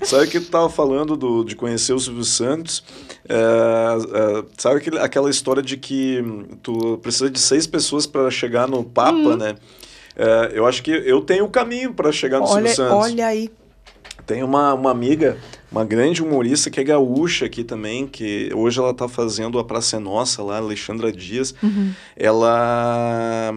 sabe Sabe que tu tava falando do, de conhecer o Silvio Santos? É, é, sabe que, aquela história de que tu precisa de seis pessoas para chegar no Papa, hum. né? É, eu acho que eu tenho o caminho para chegar no olha, Silvio Santos. Olha aí. Tem uma, uma amiga, uma grande humorista que é gaúcha aqui também, que hoje ela está fazendo a Praça é Nossa lá, Alexandra Dias. Uhum. Ela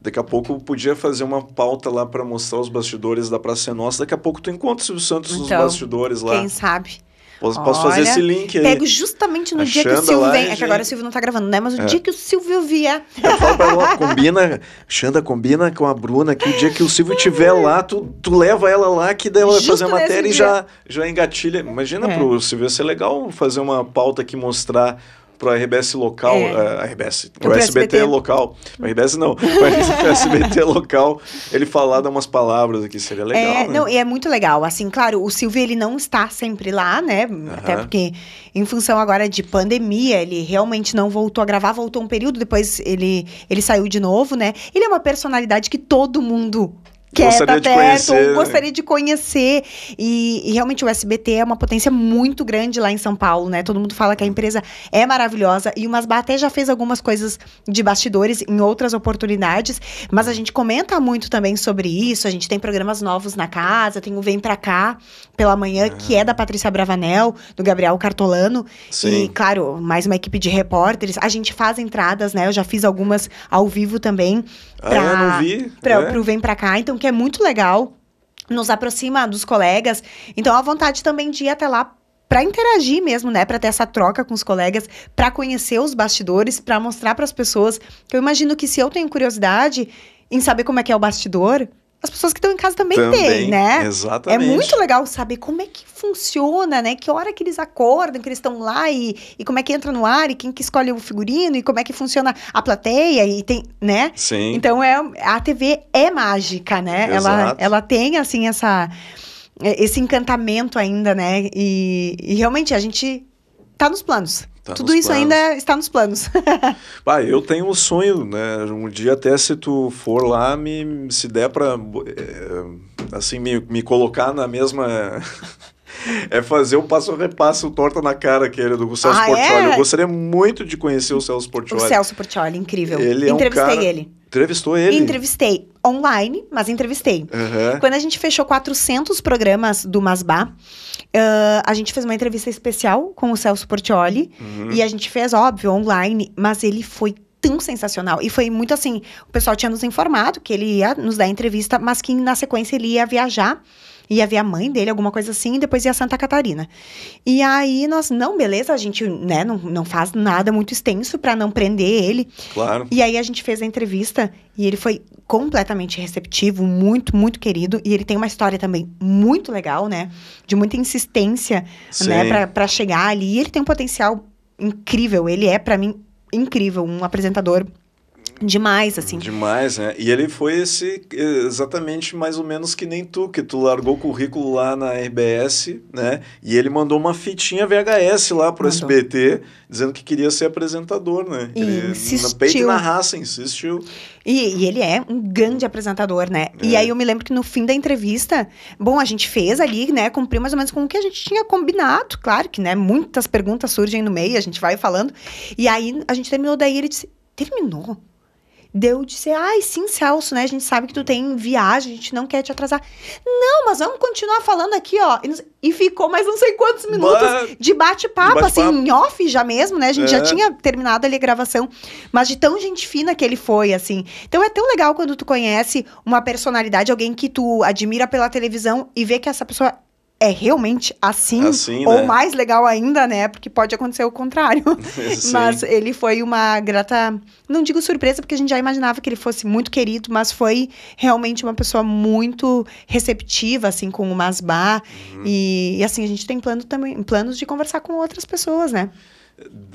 Daqui a pouco podia fazer uma pauta lá para mostrar os bastidores da Praça é Nossa. Daqui a pouco tu encontra o Silvio Santos então, nos bastidores lá. Quem sabe? Posso, Olha, fazer esse link aí. Pego justamente no dia que o Silvio vem. É que agora o Silvio não tá gravando, né? Mas o é. dia que o Silvio vier. pra ela, combina, Xanda, combina com a Bruna que o dia que o Silvio tiver lá, tu, tu leva ela lá, que daí ela vai fazer a matéria e já, já engatilha. Imagina é. pro Silvio ser legal fazer uma pauta que mostrar pro RBS local, é. uh, é, RBS, pro, SBT, local, pro RBS não, o SBT local, ele falar, dar umas palavras aqui, seria é, legal, é, né? Não, e é muito legal, assim, claro, o Silvio, ele não está sempre lá, né, uhum. até porque em função agora de pandemia, ele realmente não voltou a gravar, voltou um período, depois ele, ele saiu de novo, né, ele é uma personalidade que todo mundo Quer gostaria tá certo. perto, conhecer. gostaria de conhecer. E, e, realmente o SBT é uma potência muito grande lá em São Paulo, né? Todo mundo fala que a uhum. empresa é maravilhosa e o Masba até já fez algumas coisas de bastidores em outras oportunidades, mas a uhum. gente comenta muito também sobre isso. A gente tem programas novos na casa, tem o Vem Pra Cá pela manhã, ah. que é da Patrícia Bravanel, do Gabriel Cartolano. Sim. E, claro, mais uma equipe de repórteres. A gente faz entradas, né? Eu já fiz algumas ao vivo também. Ah, pra, ah, não vi. Pra, é. Pro Vem Pra Cá, então, que é muito legal. Nos aproxima dos colegas. Então, a vontade também de ir até lá para interagir mesmo, né, para ter essa troca com os colegas, para conhecer os bastidores, para mostrar para as pessoas. Eu imagino que se eu tenho curiosidade em saber como é que é o bastidor, as pessoas que estão em casa também, também têm, né? É exatamente. É muito legal saber como é que funciona, né? Que hora que eles acordam, que eles estão lá e, e como é que entra no ar e quem que escolhe o figurino e como é que funciona a plateia e tem, né? Sim. Então é a TV é mágica, né? Exato. Ela ela tem assim essa esse encantamento ainda, né? E, e realmente a gente tá nos planos. Tá Tudo isso planos. ainda está nos planos. bah, eu tenho um sonho, né? Um dia até se tu for lá, me, se der para é, eh, assim me, me colocar na mesma é fazer o passo a repasso, o torta na cara aquele é do Celso ah, Portioli. É? Eu gostaria muito de conhecer o Celso Portioli. O Celso Portioli, incrível. Ele Entrevistei é um cara... ele. Entrevistou ele? Entrevistei online, mas entrevistei. Uhum. Quando a gente fechou 400 programas do Masbá, uh, a gente fez uma entrevista especial com o Celso Portioli. Uhum. E a gente fez, óbvio, online, mas ele foi tão sensacional. E foi muito assim: o pessoal tinha nos informado que ele ia nos dar entrevista, mas que na sequência ele ia viajar ia ver a mãe dele, alguma coisa assim, e depois ia a Santa Catarina. E aí nós, não, beleza, a gente, né, não, não faz nada muito extenso para não prender ele. Claro. E aí a gente fez a entrevista e ele foi completamente receptivo, muito, muito querido. E ele tem uma história também muito legal, né? De muita insistência, né, para chegar ali. E ele tem um potencial incrível, ele é, para mim, incrível, um apresentador Demais, assim. Demais, né? E ele foi esse, exatamente mais ou menos que nem tu, que tu largou o currículo lá na RBS, né? E ele mandou uma fitinha VHS lá pro mandou. SBT, dizendo que queria ser apresentador, né? E ele, insistiu. Na peito e na raça, insistiu. E, e, ele é um grande apresentador, né? É. E aí eu me lembro que no fim da entrevista, bom, a gente fez ali, né? Cumpriu mais ou menos com o que a gente tinha combinado, claro que, né? Muitas perguntas surgem no meio, a gente vai falando. E aí a gente terminou, daí ele disse, terminou? Deu de ser, ai, sim, Celso, né? A gente sabe que tu tem viagem, a gente não quer te atrasar. Não, mas vamos continuar falando aqui, ó. E ficou mais não sei quantos minutos mas... de bate-papo, bate assim, em off já mesmo, né? A gente é. já tinha terminado ali a gravação, mas de tão gente fina que ele foi, assim. Então é tão legal quando tu conhece uma personalidade, alguém que tu admira pela televisão e vê que essa pessoa é realmente assim, assim ou né? mais legal ainda, né? Porque pode acontecer o contrário. mas ele foi uma grata, não digo surpresa, porque a gente já imaginava que ele fosse muito querido, mas foi realmente uma pessoa muito receptiva, assim, com o Masbá. Uhum. E, e, assim, a gente tem plano também, planos de conversar com outras pessoas, né?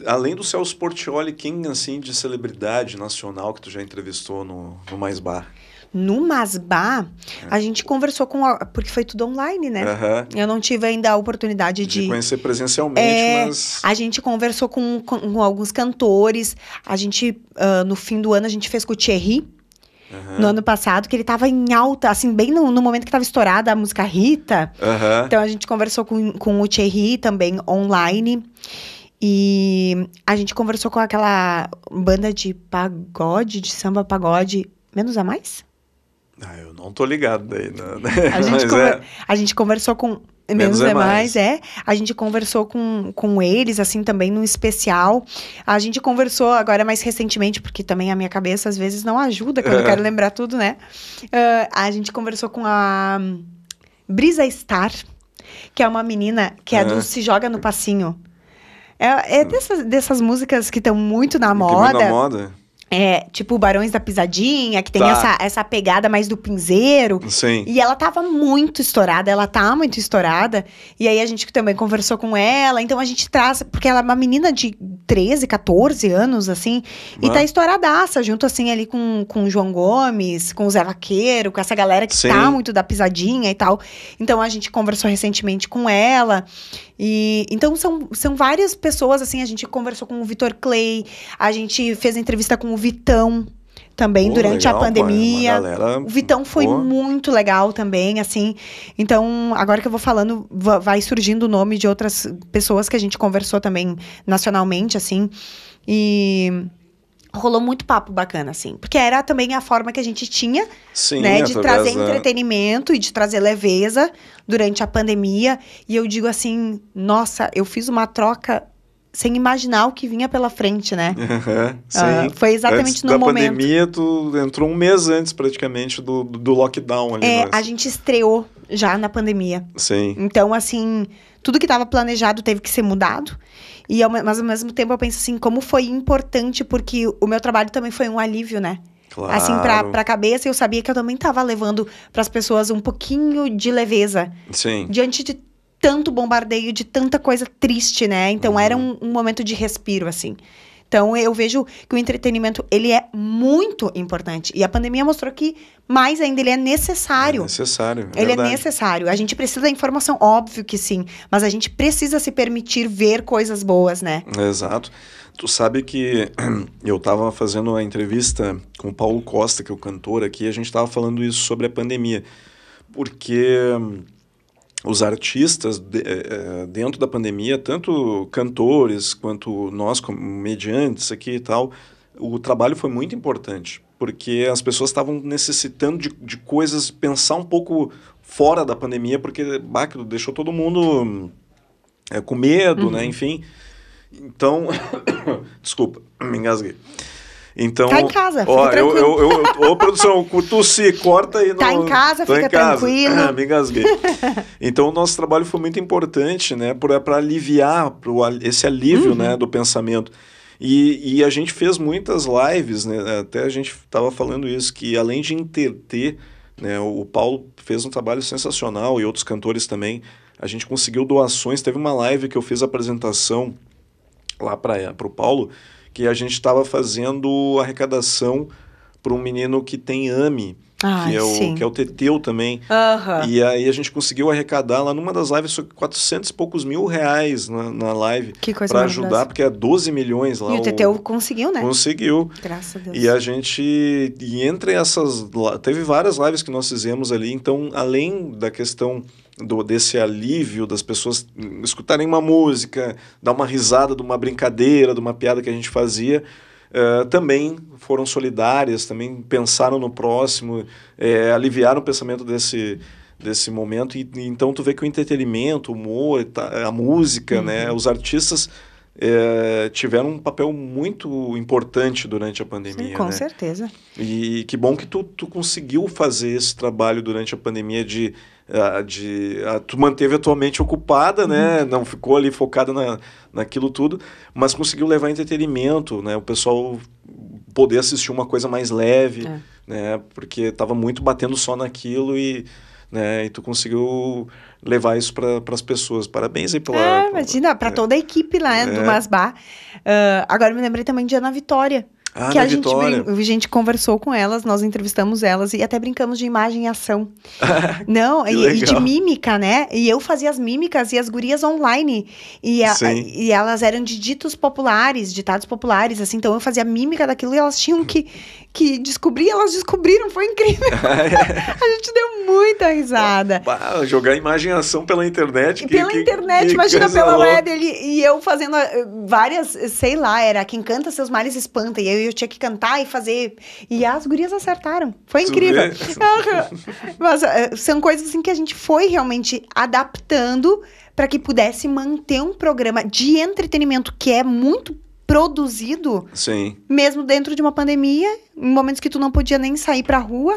Além do Celso Portioli, quem, assim, de celebridade nacional que tu já entrevistou no, no Mais Bar? No Masbá, é. a gente conversou com. porque foi tudo online, né? Uhum. Eu não tive ainda a oportunidade de. De conhecer presencialmente, é, mas. A gente conversou com, com, com alguns cantores. A gente, uh, no fim do ano, a gente fez com o Thierry. Uhum. no ano passado, que ele estava em alta, assim, bem no, no momento que estava estourada a música Rita. Uhum. Então a gente conversou com, com o Thierry também online. E a gente conversou com aquela banda de pagode, de samba pagode, menos a mais? Ah, eu não tô ligado daí. Não, né? a, gente conver... é... a, gente conversou com. Menos, Menos é, mais. é. A gente conversou com, com eles, assim, também no especial. A gente conversou agora mais recentemente, porque também a minha cabeça às vezes não ajuda quando eu quero lembrar tudo, né? Uh, a gente conversou com a Brisa Star, que é uma menina que é, do Se Joga no Passinho. É, é dessas, dessas músicas que estão muito na moda. Muito na moda é, tipo, Barões da Pisadinha, que tem tá. essa, essa pegada mais do pinzeiro. Sim. E ela tava muito estourada, ela tá muito estourada. E aí a gente também conversou com ela, então a gente traz, porque ela é uma menina de 13, 14 anos, assim, e tá estouradaça, junto assim ali com, com o João Gomes, com o Zé Vaqueiro, com essa galera que tá Sim. tá muito da pisadinha e tal. Então a gente conversou recentemente com ela. E então são, são várias pessoas, assim, a gente conversou com o Vitor Clay, a gente fez entrevista com o Vitão também durante legal, a pandemia. Uma, uma galera... O Vitão foi muito legal também, assim. Então, agora que eu vou falando, vai surgindo o nome de outras pessoas que a gente conversou também nacionalmente, assim. E rolou muito papo bacana, assim. Porque era também a forma que a gente tinha, Sim, né? De trazer da... entretenimento e de trazer leveza durante a pandemia. E eu digo assim, nossa, eu fiz uma troca sem imaginar o que vinha pela frente, né? Uhum, uh, foi exatamente antes no da momento. da pandemia, tu entrou um mês antes praticamente do, do lockdown ali. É, a gente estreou já na pandemia. Sim. Então, assim, tudo que estava planejado teve que ser mudado. E mas ao mesmo tempo eu penso assim, como foi importante, porque o meu trabalho também foi um alívio, né? Claro. Assim, pra, pra cabeça, eu sabia que eu também estava levando para as pessoas um pouquinho de leveza. Sim. Diante de tanto bombardeio, de tanta coisa triste, né? Então uhum. era um, um momento de respiro, assim. Então eu vejo que o entretenimento ele é muito importante e a pandemia mostrou que mais ainda ele é necessário. É necessário. É ele é verdade. é necessário. A gente precisa da informação, óbvio que sim, mas a gente precisa se permitir ver coisas boas, né? Exato. Tu sabe que eu estava fazendo uma entrevista com o Paulo Costa, que é o cantor aqui, e a gente estava falando isso sobre a pandemia, porque os artistas de, é, dentro da pandemia, tanto cantores quanto nós comediantes aqui e tal, o trabalho foi muito importante, porque as pessoas estavam necessitando de, de coisas, pensar um pouco fora da pandemia, porque bah, deixou todo mundo é, com medo, né? uhum. né? Enfim. Então, desculpa, me engasguei. Então. Tá em casa, fica ó, tranquilo. Eu, eu, eu, ô, produção, tossi, corta aí. Tá em casa, fica em casa. tranquilo. Ah, me engasguei. Então, o nosso trabalho foi muito importante, né? Para aliviar pro, esse alívio uhum. né, do pensamento. E, e, a gente fez muitas lives, né? Até a gente estava falando isso, que além de interter, né? O Paulo fez um trabalho sensacional e outros cantores também. A gente conseguiu doações. Teve uma live que eu fiz a apresentação lá para eh, o Paulo que a gente estava fazendo arrecadação para um menino que tem AMI, ah, que, é o, que é o Teteu também. Uhum. E aí a gente conseguiu arrecadar lá numa das lives 400 e poucos mil reais na, na live. Que coisa Para ajudar, porque é 12 milhões lá. E o Teteu conseguiu, né? Conseguiu. Graças a Deus. E a gente. E entre essas. Teve várias lives que nós fizemos ali. Então, além da questão do desse alívio das pessoas escutarem uma música, dar uma risada de uma brincadeira, de uma piada que a gente fazia, uh, também foram solidárias, também pensaram no próximo, é, aliviaram o pensamento desse desse momento e, e, então tu vê que o entretenimento, o humor, a música, né, uhum. né, os artistas é, tiveram um papel muito importante durante a pandemia. Sim, com né? certeza. E que bom que tu, tu conseguiu fazer esse trabalho durante a pandemia de a, de a, tu manteve a tua mente ocupada, né? uhum. né? Não ficou ali focada na, naquilo tudo, mas conseguiu levar entretenimento, né? O pessoal poder assistir uma coisa mais leve, é. né? Porque estava muito batendo só naquilo e né? E tu conseguiu levar isso para as pessoas. Parabéns aí pela. É, imagina, para é. toda a equipe lá é. do Masbar. Uh, ah, agora me lembrei também de Ana Vitória, ah, que a gente, a gente, conversou com elas, nós entrevistamos elas e até brincamos de imagem e ação. Não, e, e, de mímica, né? E eu fazia as mímicas e as gurias online. E, a, e elas eram de ditos populares, ditados populares, assim. Então eu fazia mímica daquilo e elas tinham que, que descobrir, elas descobriram, foi incrível. É. a gente deu muita risada. Bah, jogar imagem e ação pela internet. Que, pela que, internet, que, imagina pela louca. web. Ele, e eu fazendo eh, várias, sei lá, era quem canta seus males espanta. E eu eu tinha que cantar e fazer. E as gurias acertaram. Foi incrível. Mas eh, são coisas assim que a gente foi realmente adaptando para que pudesse manter um programa de entretenimento que é muito produzido. Sim. Mesmo dentro de uma pandemia, em momentos que tu não podia nem sair para rua.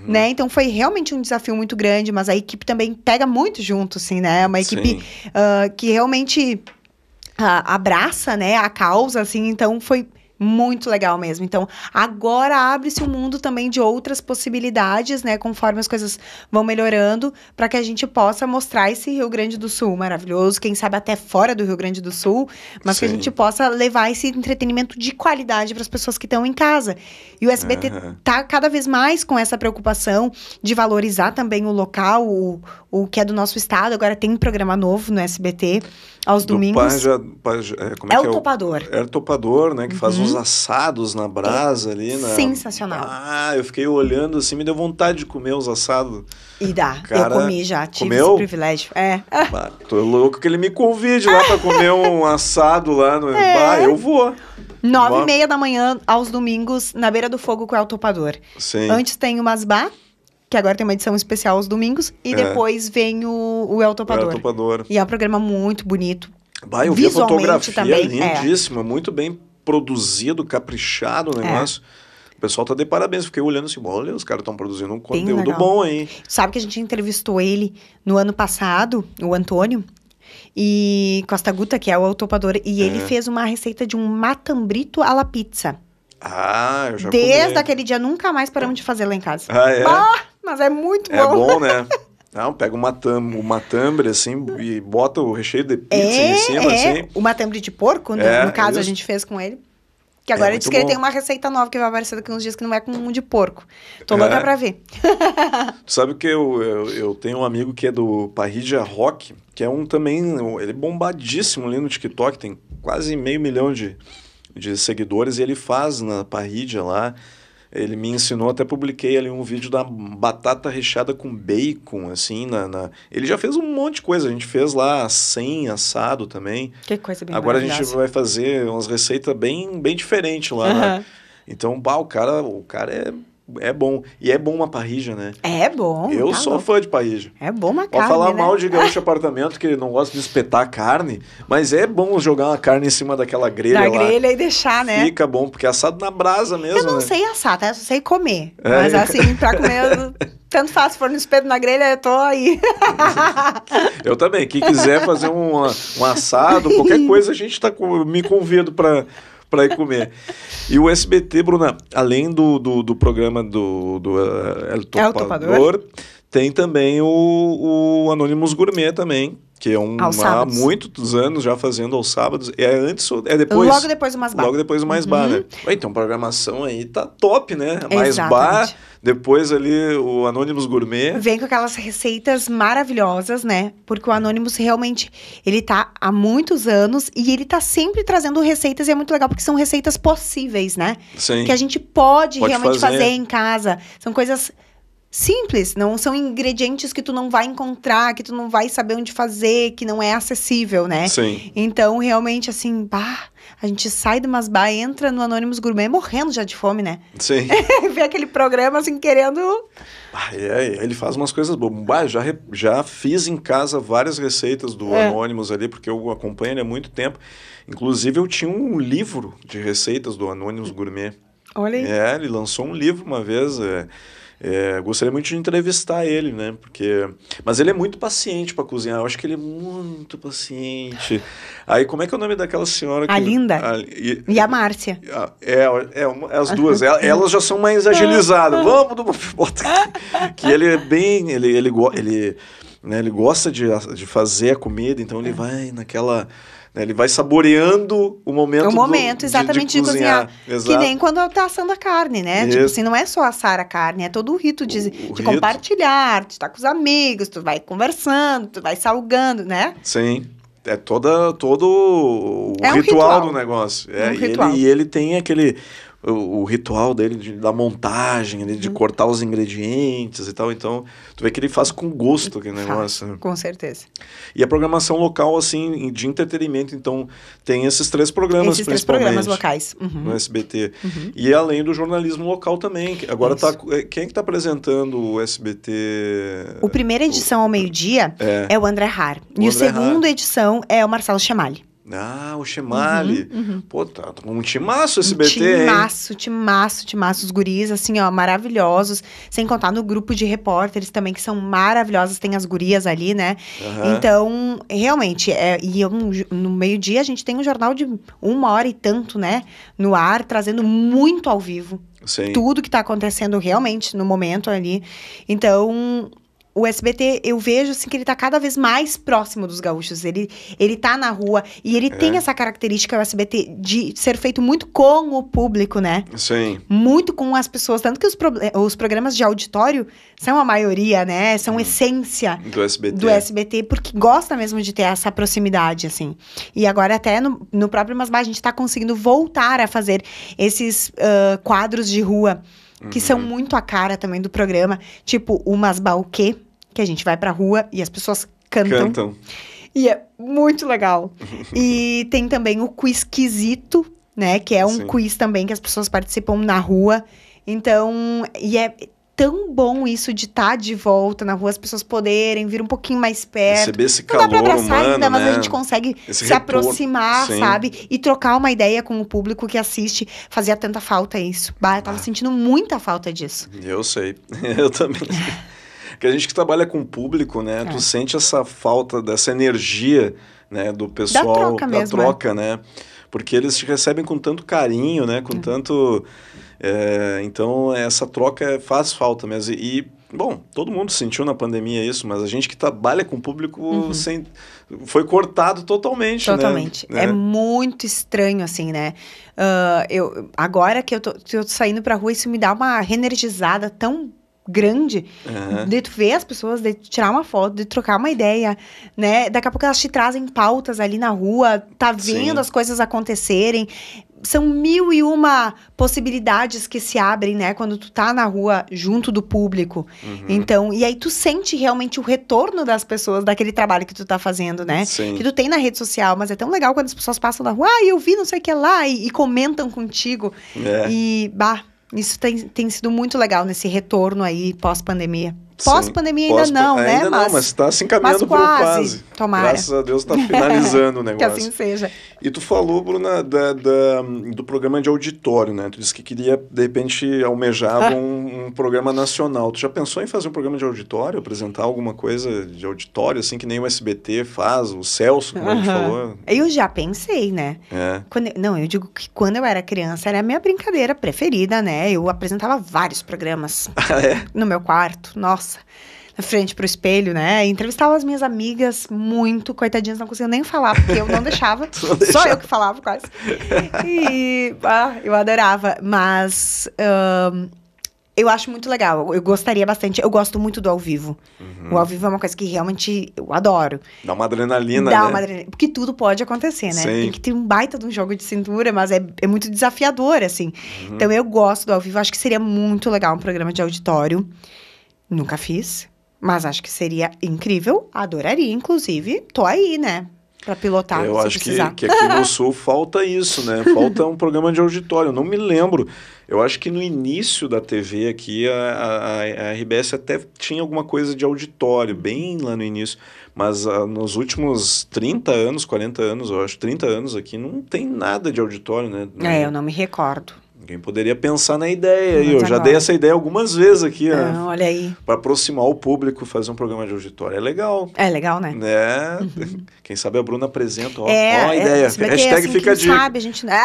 Uhum. Né? Então foi realmente um desafio muito grande, mas a equipe também pega muito junto, assim, né? É uma equipe uh, que realmente uh, abraça, né, a causa, assim, então foi muito legal mesmo. Então, agora abre-se um mundo também de outras possibilidades, né, conforme as coisas vão melhorando, para que a gente possa mostrar esse Rio Grande do Sul maravilhoso, quem sabe até fora do Rio Grande do Sul, mas Sim. que a gente possa levar esse entretenimento de qualidade para as pessoas que estão em casa. E o SBT uhum. tá cada vez mais com essa preocupação de valorizar também o local, o, o que é do nosso estado. Agora tem um programa novo no SBT aos do domingos. É, é, é, é, o topador. É o topador, né, que uhum. faz um Uhum. uns assados na brasa ali. Né? Sensacional. Ah, eu fiquei olhando assim, me deu vontade de comer os assados. E dá, Cara, eu comi já, tive comeu? esse privilégio. É. Bah, tô louco que ele me convide lá pra comer um assado lá no... É. Bah, eu vou. Nove bah. e meia da manhã, aos domingos, na beira do fogo com o El Topador. Sim. Antes tem umas bar que agora tem uma edição especial aos domingos, e é. depois vem o, o El Topador. El Topador. E é um programa muito bonito. Bah, eu vi a fotografia também, é lindíssima, é. muito bem produzido, caprichado o é. negócio. É. O pessoal tá de parabéns, fiquei olhando assim, olha, os caras estão produzindo um conteúdo bom aí. Sabe que a gente entrevistou ele no ano passado, o Antônio, e Costa Guta, que é o autopador, e é. ele fez uma receita de um matambrito à la pizza. Ah, eu já Desde comi. aquele dia nunca mais paramos de fazer lá em casa. Ah, é? Bah, mas é muito bom. É bom, né? Não, pega uma, tam, uma tambre, assim, e bota o recheio de pizza é, em cima, é. assim. Uma tambre de porco, no, né? é, no caso, isso. a gente fez com ele. Que agora é ele disse que bom. ele tem uma receita nova que vai aparecer daqui uns dias que não é com um de porco. Tô louca é. pra ver. tu sabe que eu, eu, eu, tenho um amigo que é do Parrilla Rock, que é um também. Ele é bombadíssimo ali no TikTok, tem quase meio milhão de, de seguidores, e ele faz na Parrilla lá ele me ensinou, até publiquei ali um vídeo da batata recheada com bacon, assim, na, na... Ele já fez um monte de coisa, a gente fez lá sem assado também. Que coisa bem Agora a gente vai fazer umas receitas bem, bem diferentes lá, uhum. Então, bah, o cara, o cara é é bom. E é bom uma parrija, né? É bom. Eu tá sou bom. fã de parrija. É bom uma Pode carne. Vou falar né? mal de gaúcho apartamento, que ele não gosta de espetar carne, mas é bom jogar uma carne em cima daquela grelha. Da lá. grelha e deixar, né? Fica bom, porque é assado na brasa mesmo. Eu não né? sei assar, tá? Eu sei comer. É. Mas assim, pra comer. Tanto faz, se for no espeto na grelha, eu tô aí. eu também. Quem quiser fazer um, um assado, qualquer coisa, a gente tá com, me convido pra para ir comer. E o SBT, Bruna, além do, do, do programa do, do uh, El é Topador, El Topador tem também o, o Anonymous Gourmet também, que é um há muitos anos já fazendo aos sábados. É antes ou é depois? Logo depois do Mais Bar. Logo depois do Mais uhum. Bar, né? então, programação aí tá top, né? Mais Exatamente. Bar, depois ali o Anônimos Gourmet. Vem com aquelas receitas maravilhosas, né? Porque o Anônimos realmente, ele tá há muitos anos e ele tá sempre trazendo receitas e é muito legal porque são receitas possíveis, né? Sim. Que a gente pode, pode realmente fazer. fazer em casa. São coisas simples, não são ingredientes que tu não vai encontrar, que tu não vai saber onde fazer, que não é acessível, né? Sim. Então, realmente, assim, bah, a gente sai do Masbá, entra no Anônimos Gourmet morrendo já de fome, né? Sim. Vê aquele programa, assim, querendo... Ah, é, ele faz umas coisas boas. já, já fiz em casa várias receitas do é. Anônimos ali, porque eu acompanho ele há muito tempo. Inclusive, eu tinha um livro de receitas do Anônimos Gourmet. Olha aí. É, ele lançou um livro uma vez... É... É, gostaria muito de entrevistar ele, né? Porque, mas ele é muito paciente para cozinhar. Eu acho que ele é muito paciente. Aí como é que é o nome daquela senhora? Que... A Linda. A... E... e, a Márcia. É, é, é as duas. É, elas já são mais agilizadas. Vamos, bota que ele é bem, ele ele ele, né, ele gosta de, de fazer a comida, então ele é. vai naquela né? Ele vai saboreando o momento. O momento, do, exatamente, de, de cozinhar. De cozinhar. Que nem quando está assando a carne, né? Tipo Isso. Tipo assim, não é só assar a carne, é todo o rito de, o, o de compartilhar, de estar tá com os amigos, tu vai conversando, tu vai salgando, né? Sim é toda todo o é um ritual, do negócio. É, é um ritual. Ele, e ele tem aquele o, o ritual dele de, da montagem, de uhum. cortar os ingredientes e tal. Então, tu vê que ele faz com gosto aquele negócio. Com certeza. E a programação local, assim, de entretenimento. Então, tem esses três programas, esses principalmente. Esses três programas locais. Uhum. No SBT. Uhum. E é além do jornalismo local também. agora tá... É, quem é que tá apresentando o SBT? O primeira edição o... ao meio-dia é. é. o André Har. O e André o segundo edição é o Marcelo Chamali. Ah, o Chimali. Uhum, uhum. Pô, tá, tá um timaço esse um BT, timaço, hein? Timaço, timaço, timaço. Os guris, assim, ó, maravilhosos. Sem contar no grupo de repórteres também, que são maravilhosas. Tem as gurias ali, né? Uhum. Então, realmente, é, e eu, no meio-dia a gente tem um jornal de uma hora e tanto, né? No ar, trazendo muito ao vivo. Sim. Tudo que tá acontecendo realmente no momento ali. Então, o SBT, eu vejo assim que ele tá cada vez mais próximo dos gaúchos. Ele, ele tá na rua e ele é. tem essa característica, o SBT, de ser feito muito com o público, né? Sim. Muito com as pessoas. Tanto que os, pro, os programas de auditório são a maioria, né? São hum. essência do SBT. do SBT, porque gosta mesmo de ter essa proximidade, assim. E agora, até no, no próprio Masbá, a gente tá conseguindo voltar a fazer esses uh, quadros de rua que uhum. são muito a cara também do programa, tipo o o quê que a gente vai pra rua e as pessoas cantam. Cantam. E é muito legal. e tem também o quiz quisito, né? Que é um Sim. quiz também que as pessoas participam na rua. Então, e é tão bom isso de estar tá de volta na rua, as pessoas poderem vir um pouquinho mais perto. Receber esse calor Não dá pra abraçar humano, ainda, mas né? a gente consegue esse se retorno, aproximar, sim. sabe? E trocar uma ideia com o público que assiste. Fazia tanta falta isso. Bah, eu tava ah. sentindo muita falta disso. Eu sei. Eu também. que a gente que trabalha com público, né? É. Tu sente essa falta dessa energia, né? Do pessoal, da troca, da é. troca é. né? Porque eles te recebem com tanto carinho, né? Com é. tanto... É, então, essa troca é, faz falta mesmo. E, bom, todo mundo sentiu na pandemia isso, mas a gente que trabalha com público uhum. sem, foi cortado totalmente. Né? Totalmente. Né? É, é muito estranho, assim, né? Uh, eu, agora que eu tô, eu tô saindo pra rua, isso me dá uma reenergizada tão grande, uhum. de tu ver as pessoas, de tirar uma foto, de trocar uma ideia, né? Daqui a pouco elas te trazem pautas ali na rua, tá vendo Sim. as coisas acontecerem. São mil e uma possibilidades que se abrem, né? Quando tu tá na rua junto do público. Uhum. Então, e aí tu sente realmente o retorno das pessoas daquele trabalho que tu tá fazendo, né? Sim. Que tu tem na rede social, mas é tão legal quando as pessoas passam na rua, ah, eu vi não sei o que lá, e, e comentam contigo. É. E, bah, isso tem, tem sido muito legal nesse retorno aí pós-pandemia. Pós-pandemia ainda Pós não, né? Ainda mas, não, mas está se encaminhando para o quase. Tomara. Graças a Deus está finalizando o negócio. que assim seja. E tu falou, Bruna, da, da, do programa de auditório, né? Tu disse que queria, de repente, almejar ah. um, um, programa nacional. Tu já pensou em fazer um programa de auditório? Apresentar alguma coisa de auditório, assim, que nem o SBT faz, o Celso, como uhum. a gente falou? Eu já pensei, né? É. Quando, não, eu digo que quando eu era criança era a minha brincadeira preferida, né? Eu apresentava vários programas ah, é? no meu quarto. Nossa nossa, na frente pro espelho, né? entrevistava as minhas amigas muito, coitadinhas, não conseguiam nem falar, porque eu não deixava. não deixava. Só eu que falava, quase. E ah, eu adorava. Mas. Um, eu acho muito legal. Eu gostaria bastante. Eu gosto muito do ao vivo. Uhum. O ao vivo é uma coisa que realmente eu adoro. Dá uma adrenalina, Dá né? uma adrenalina. Porque tudo pode acontecer, né? Sim. Tem que ter um baita de um jogo de cintura, mas é, é muito desafiador, assim. Uhum. Então eu gosto do ao vivo. Acho que seria muito legal um programa de auditório. Nunca fiz, mas acho que seria incrível. Adoraria, inclusive. Tô aí, né? Para pilotar. É, eu acho que, que aqui no Sul falta isso, né? Falta um programa de auditório. Eu não me lembro. Eu acho que no início da TV aqui, a, a, a RBS até tinha alguma coisa de auditório, bem lá no início. Mas a, ah, nos últimos 30 anos, 40 anos, eu acho, 30 anos aqui, não tem nada de auditório, né? É, não... É, eu não me recordo. Quem poderia pensar na ideia. eu já dei essa ideia algumas vezes aqui, né? Olha aí. Para aproximar o público, fazer um programa de auditório. É legal. É legal, né? Uhum. Quem sabe a Bruna apresenta. Ó, é, ó a é, ideia. É, Hashtag assim, fica a dica. sabe, a gente... Né?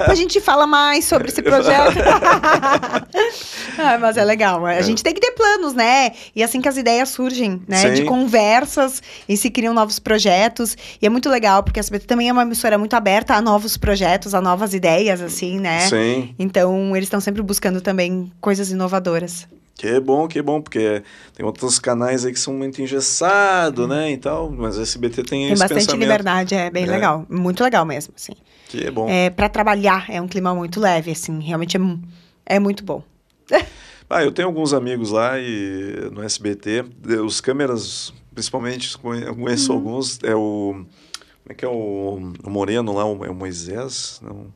a gente fala mais sobre esse projeto. ah, mas é legal. A é. gente tem que ter planos, né? E é assim que as ideias surgem, né? Sim. De conversas e se criam novos projetos. E é muito legal, porque a SBT também é uma emissora muito aberta a novos projetos, a novas ideias, assim, né? Sim. Sim. Então, eles estão sempre buscando também coisas inovadoras. Que bom, que bom, porque tem outros canais aí que são muito engessados, hum. né, e tal, mas o SBT tem, tem bastante liberdade, é bem é. legal, muito legal mesmo, assim. Que bom. É, para trabalhar é um clima muito leve, assim, realmente é, é muito bom. ah, eu tenho alguns amigos lá e no SBT, os câmeras, principalmente, conheço hum. alguns, é o, como é que é o, o Moreno lá, o, é o Moisés, não...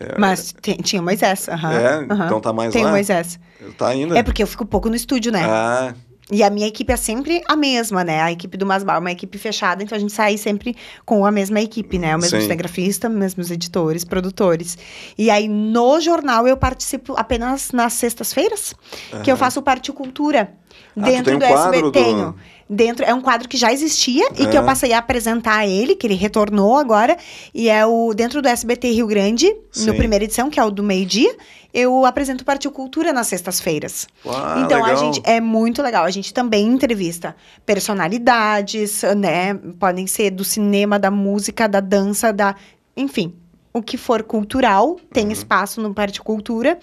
É. Mas tem, tinha Moisés, aham. É, então tá mais tem lá. Tem Moisés. Tá ainda. É porque eu fico pouco no estúdio, né? Ah. E a minha equipe é sempre a mesma, né? A equipe do Masbar é uma equipe fechada, então a gente sai sempre com a mesma equipe, né? O mesmo Sim. os mesmos editores, produtores. E aí no jornal eu participo apenas nas sextas-feiras, uhum. que eu faço parte cultura. Ah, dentro do SBT. Do dentro. É um quadro que já existia e que eu é. passei a apresentar a ele, que ele retornou agora. E é o dentro do SBT Rio Grande, Sim. no primeira edição, que é o do meio-dia. Eu apresento Partiu Cultura nas sextas-feiras. Então legal. a gente é muito legal. A gente também entrevista personalidades, né? Podem ser do cinema, da música, da dança, da. Enfim, o que for cultural tem uhum. espaço no Parte Cultura.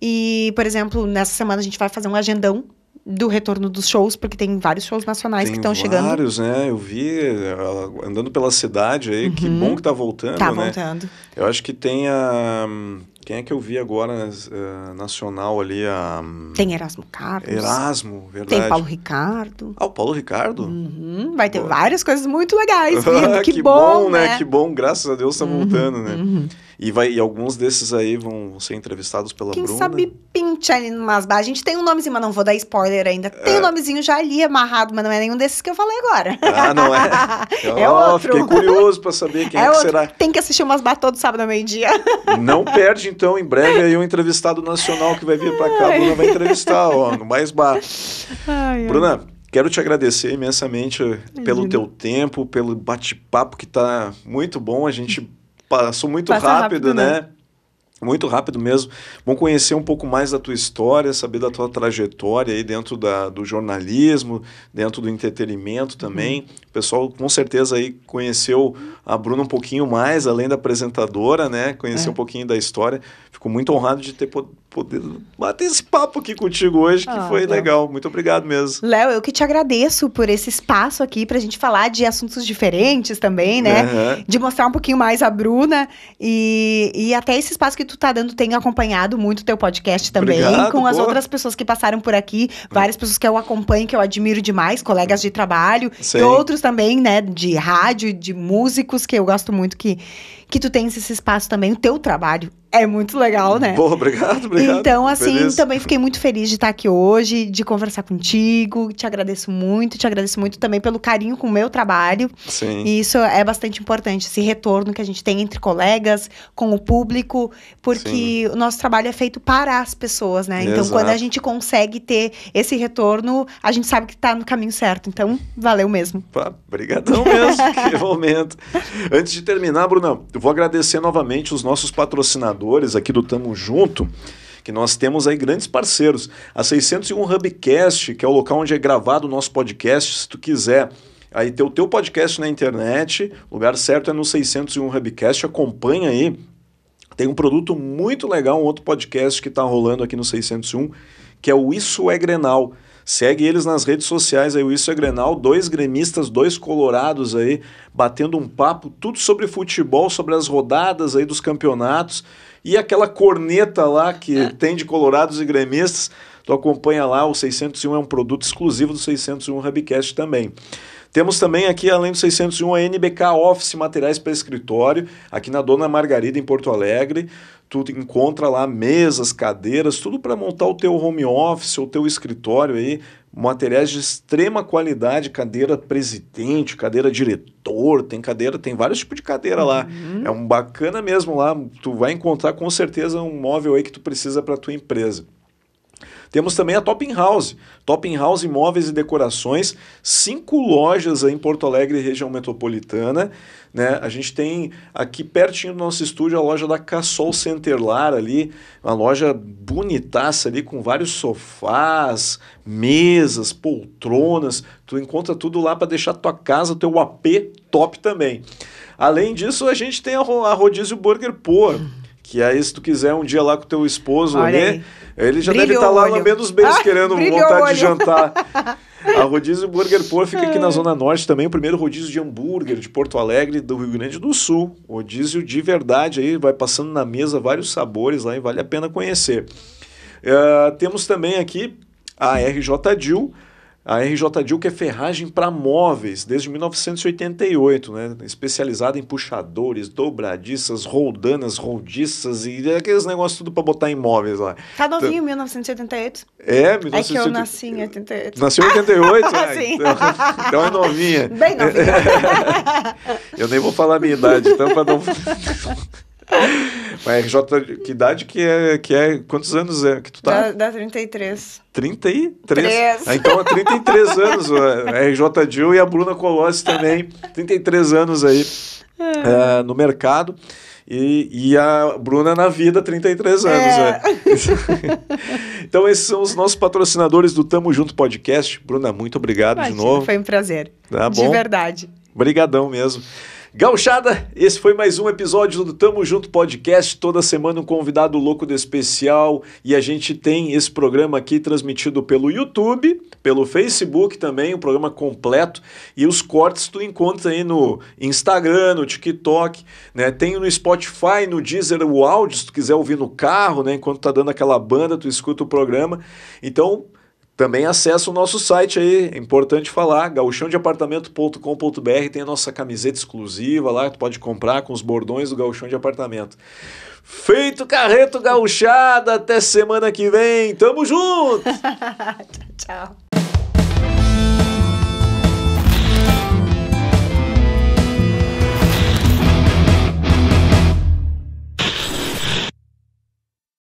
E, por exemplo, nessa semana a gente vai fazer um agendão do retorno dos shows, porque tem vários shows nacionais tem que estão chegando. vários, né? Eu vi eh, andando pela cidade aí, uhum. que bom que tá voltando, tá né? voltando. Eu acho que tem a... Hum, quem é que eu vi agora uh, nacional ali? A... Hum, tem Erasmo Carlos. Erasmo, verdade. Tem Paulo Ricardo. Ah, o Paulo Ricardo? Uhum, vai ter várias coisas muito legais. que, que, bom, né? né? Que bom, graças a Deus tá uhum, voltando, né? Uhum. E, vai, e alguns desses aí vão ser entrevistados pela Quem Bruna. sabe pincha ali no Masba. A gente tem um nomezinho, mas não vou dar spoiler ainda. Tem é... um nomezinho já ali amarrado, mas não é nenhum desses que eu falei agora. Ah, não é? é oh, outro. Fiquei curioso pra saber quem é, é que outro. será. Tem que assistir o Masba todo sábado ao meio-dia. Não perde, então, em breve aí um entrevistado nacional que vai vir pra cá. A Bruna vai entrevistar, ó, no Masba. Ai, Bruna... Quero te agradecer imensamente Imagina. pelo teu tempo, pelo bate-papo que está muito bom. A gente passou muito rápido, rápido, né? né? Muito rápido mesmo. Vamos conhecer um pouco mais da tua história, saber da tua trajetória aí dentro da, do jornalismo, dentro do entretenimento também. Uhum. O pessoal com certeza aí conheceu a Bruna um pouquinho mais, além da apresentadora, né? Conhecer é. um pouquinho da história. Fico muito honrado de ter podido bater esse papo aqui contigo hoje, que ah, foi Léo. legal. Muito obrigado mesmo. Léo, eu que te agradeço por esse espaço aqui para a gente falar de assuntos diferentes também, né? Uhum. De mostrar um pouquinho mais a Bruna. E, e até esse espaço que tu tá dando tem acompanhado muito o teu podcast também, obrigado, com as outras pessoas que passaram por aqui, várias pessoas que eu acompanho, que eu admiro demais, colegas de trabalho, Sim. e outros também, né, de rádio, de músicos, que eu gosto muito que, que tu tens esse espaço também, o teu trabalho é muito legal, né? Pô, obrigado, obrigado. Então, assim, feliz. também fiquei muito feliz de estar aqui hoje, de conversar contigo. Te agradeço muito, te agradeço muito também pelo carinho com o meu trabalho. Sim. E isso é bastante importante, esse retorno que a gente tem entre colegas, com o público, porque Sim. o nosso trabalho é feito para as pessoas, né? Exato. Então, quando a gente consegue ter esse retorno, a gente sabe que está no caminho certo. Então, valeu mesmo. Obrigadão mesmo, que momento. Antes de terminar, Brunão, eu vou agradecer novamente os nossos patrocinadores apoiadores aqui do Tamo Junto, que nós temos aí grandes parceiros. A 601 Hubcast, que é o local onde é gravado o nosso podcast, se tu quiser aí ter o teu podcast na internet, o lugar certo é no 601 Hubcast, acompanha aí. Tem um produto muito legal, um outro podcast que está rolando aqui no 601, que é o Isso é Grenal. Segue eles nas redes sociais aí, o Isso é Grenal, dois gremistas, dois colorados aí, batendo um papo, tudo sobre futebol, sobre as rodadas aí dos campeonatos. E aquela corneta lá que é. tem de colorados e gremistas, tu acompanha lá, o 601 é um produto exclusivo do 601 Hubcast também. Temos também aqui, além do 601, a NBK Office Materiais para Escritório, aqui na Dona Margarida, em Porto Alegre. Tu encontra lá mesas, cadeiras, tudo para montar o teu home office o teu escritório aí. Materiais de extrema qualidade, cadeira presidente, cadeira diretor, tem cadeira, tem vários tipos de cadeira uhum. lá. É um bacana mesmo lá, tu vai encontrar com certeza um móvel aí que tu precisa para tua empresa. Temos também a Top House. Top House Imóveis e Decorações, cinco lojas aí em Porto Alegre, região metropolitana. Né? A gente tem aqui pertinho do nosso estúdio a loja da Cassol Centerlar ali, uma loja bonitaça ali com vários sofás, mesas, poltronas, tu encontra tudo lá para deixar tua casa, teu AP top também. Além disso, a gente tem a, Rodízio Burger Por. Que aí, é, se tu quiser um dia lá com teu esposo Olha ali, aí. ele já deve estar tá lá lambendo os beijos, ah, querendo vontade de jantar. A Rodízio Burger Por fica aqui na Zona Norte também, o primeiro rodízio de hambúrguer de Porto Alegre, do Rio Grande do Sul. Rodízio de verdade aí, vai passando na mesa vários sabores lá e vale a pena conhecer. Uh, temos também aqui a RJ Dil a RJ Dilke é ferragem para móveis desde 1988, né? especializada em puxadores, dobradiças, roldanas, roldiças e aqueles negócios tudo para botar em móveis lá. Tá então novinho, então, 1988. É, 1988. É que eu nasci em 88. Nasceu em 88? Ah, é, então, então, é novinha. Bem novinha. eu nem vou falar a minha idade, então, para não... Mas RJ, que idade que é, que é? Quantos anos é que tu tá? Dá, dá 33. 33? Três. Ah, então há 33 anos, a RJ Jill e a Bruna Colossi também, 33 anos aí é. é, no mercado. E, e, a Bruna na vida, 33 anos. É. Né? então, esses são os nossos patrocinadores do Tamo Junto Podcast. Bruna, muito obrigado Imagina, de novo. Foi um prazer. Tá bom? De verdade. Obrigadão mesmo. Gauchada, esse foi mais um episódio do Tamo Junto Podcast. Toda semana um convidado louco do especial. E a gente tem esse programa aqui transmitido pelo YouTube, pelo Facebook também, um programa completo. E os cortes tu encontra aí no Instagram, no TikTok, né? Tem no Spotify, no Deezer, o áudio, se tu quiser ouvir no carro, né? Enquanto tá dando aquela banda, tu escuta o programa. Então, também acessa o nosso site aí, é importante falar, galchondeapartamento.com.br tem a nossa camiseta exclusiva lá, tu pode comprar com os bordões do gauchão de apartamento. Feito carreto gauchada, até semana que vem, tamo junto! tchau, tchau.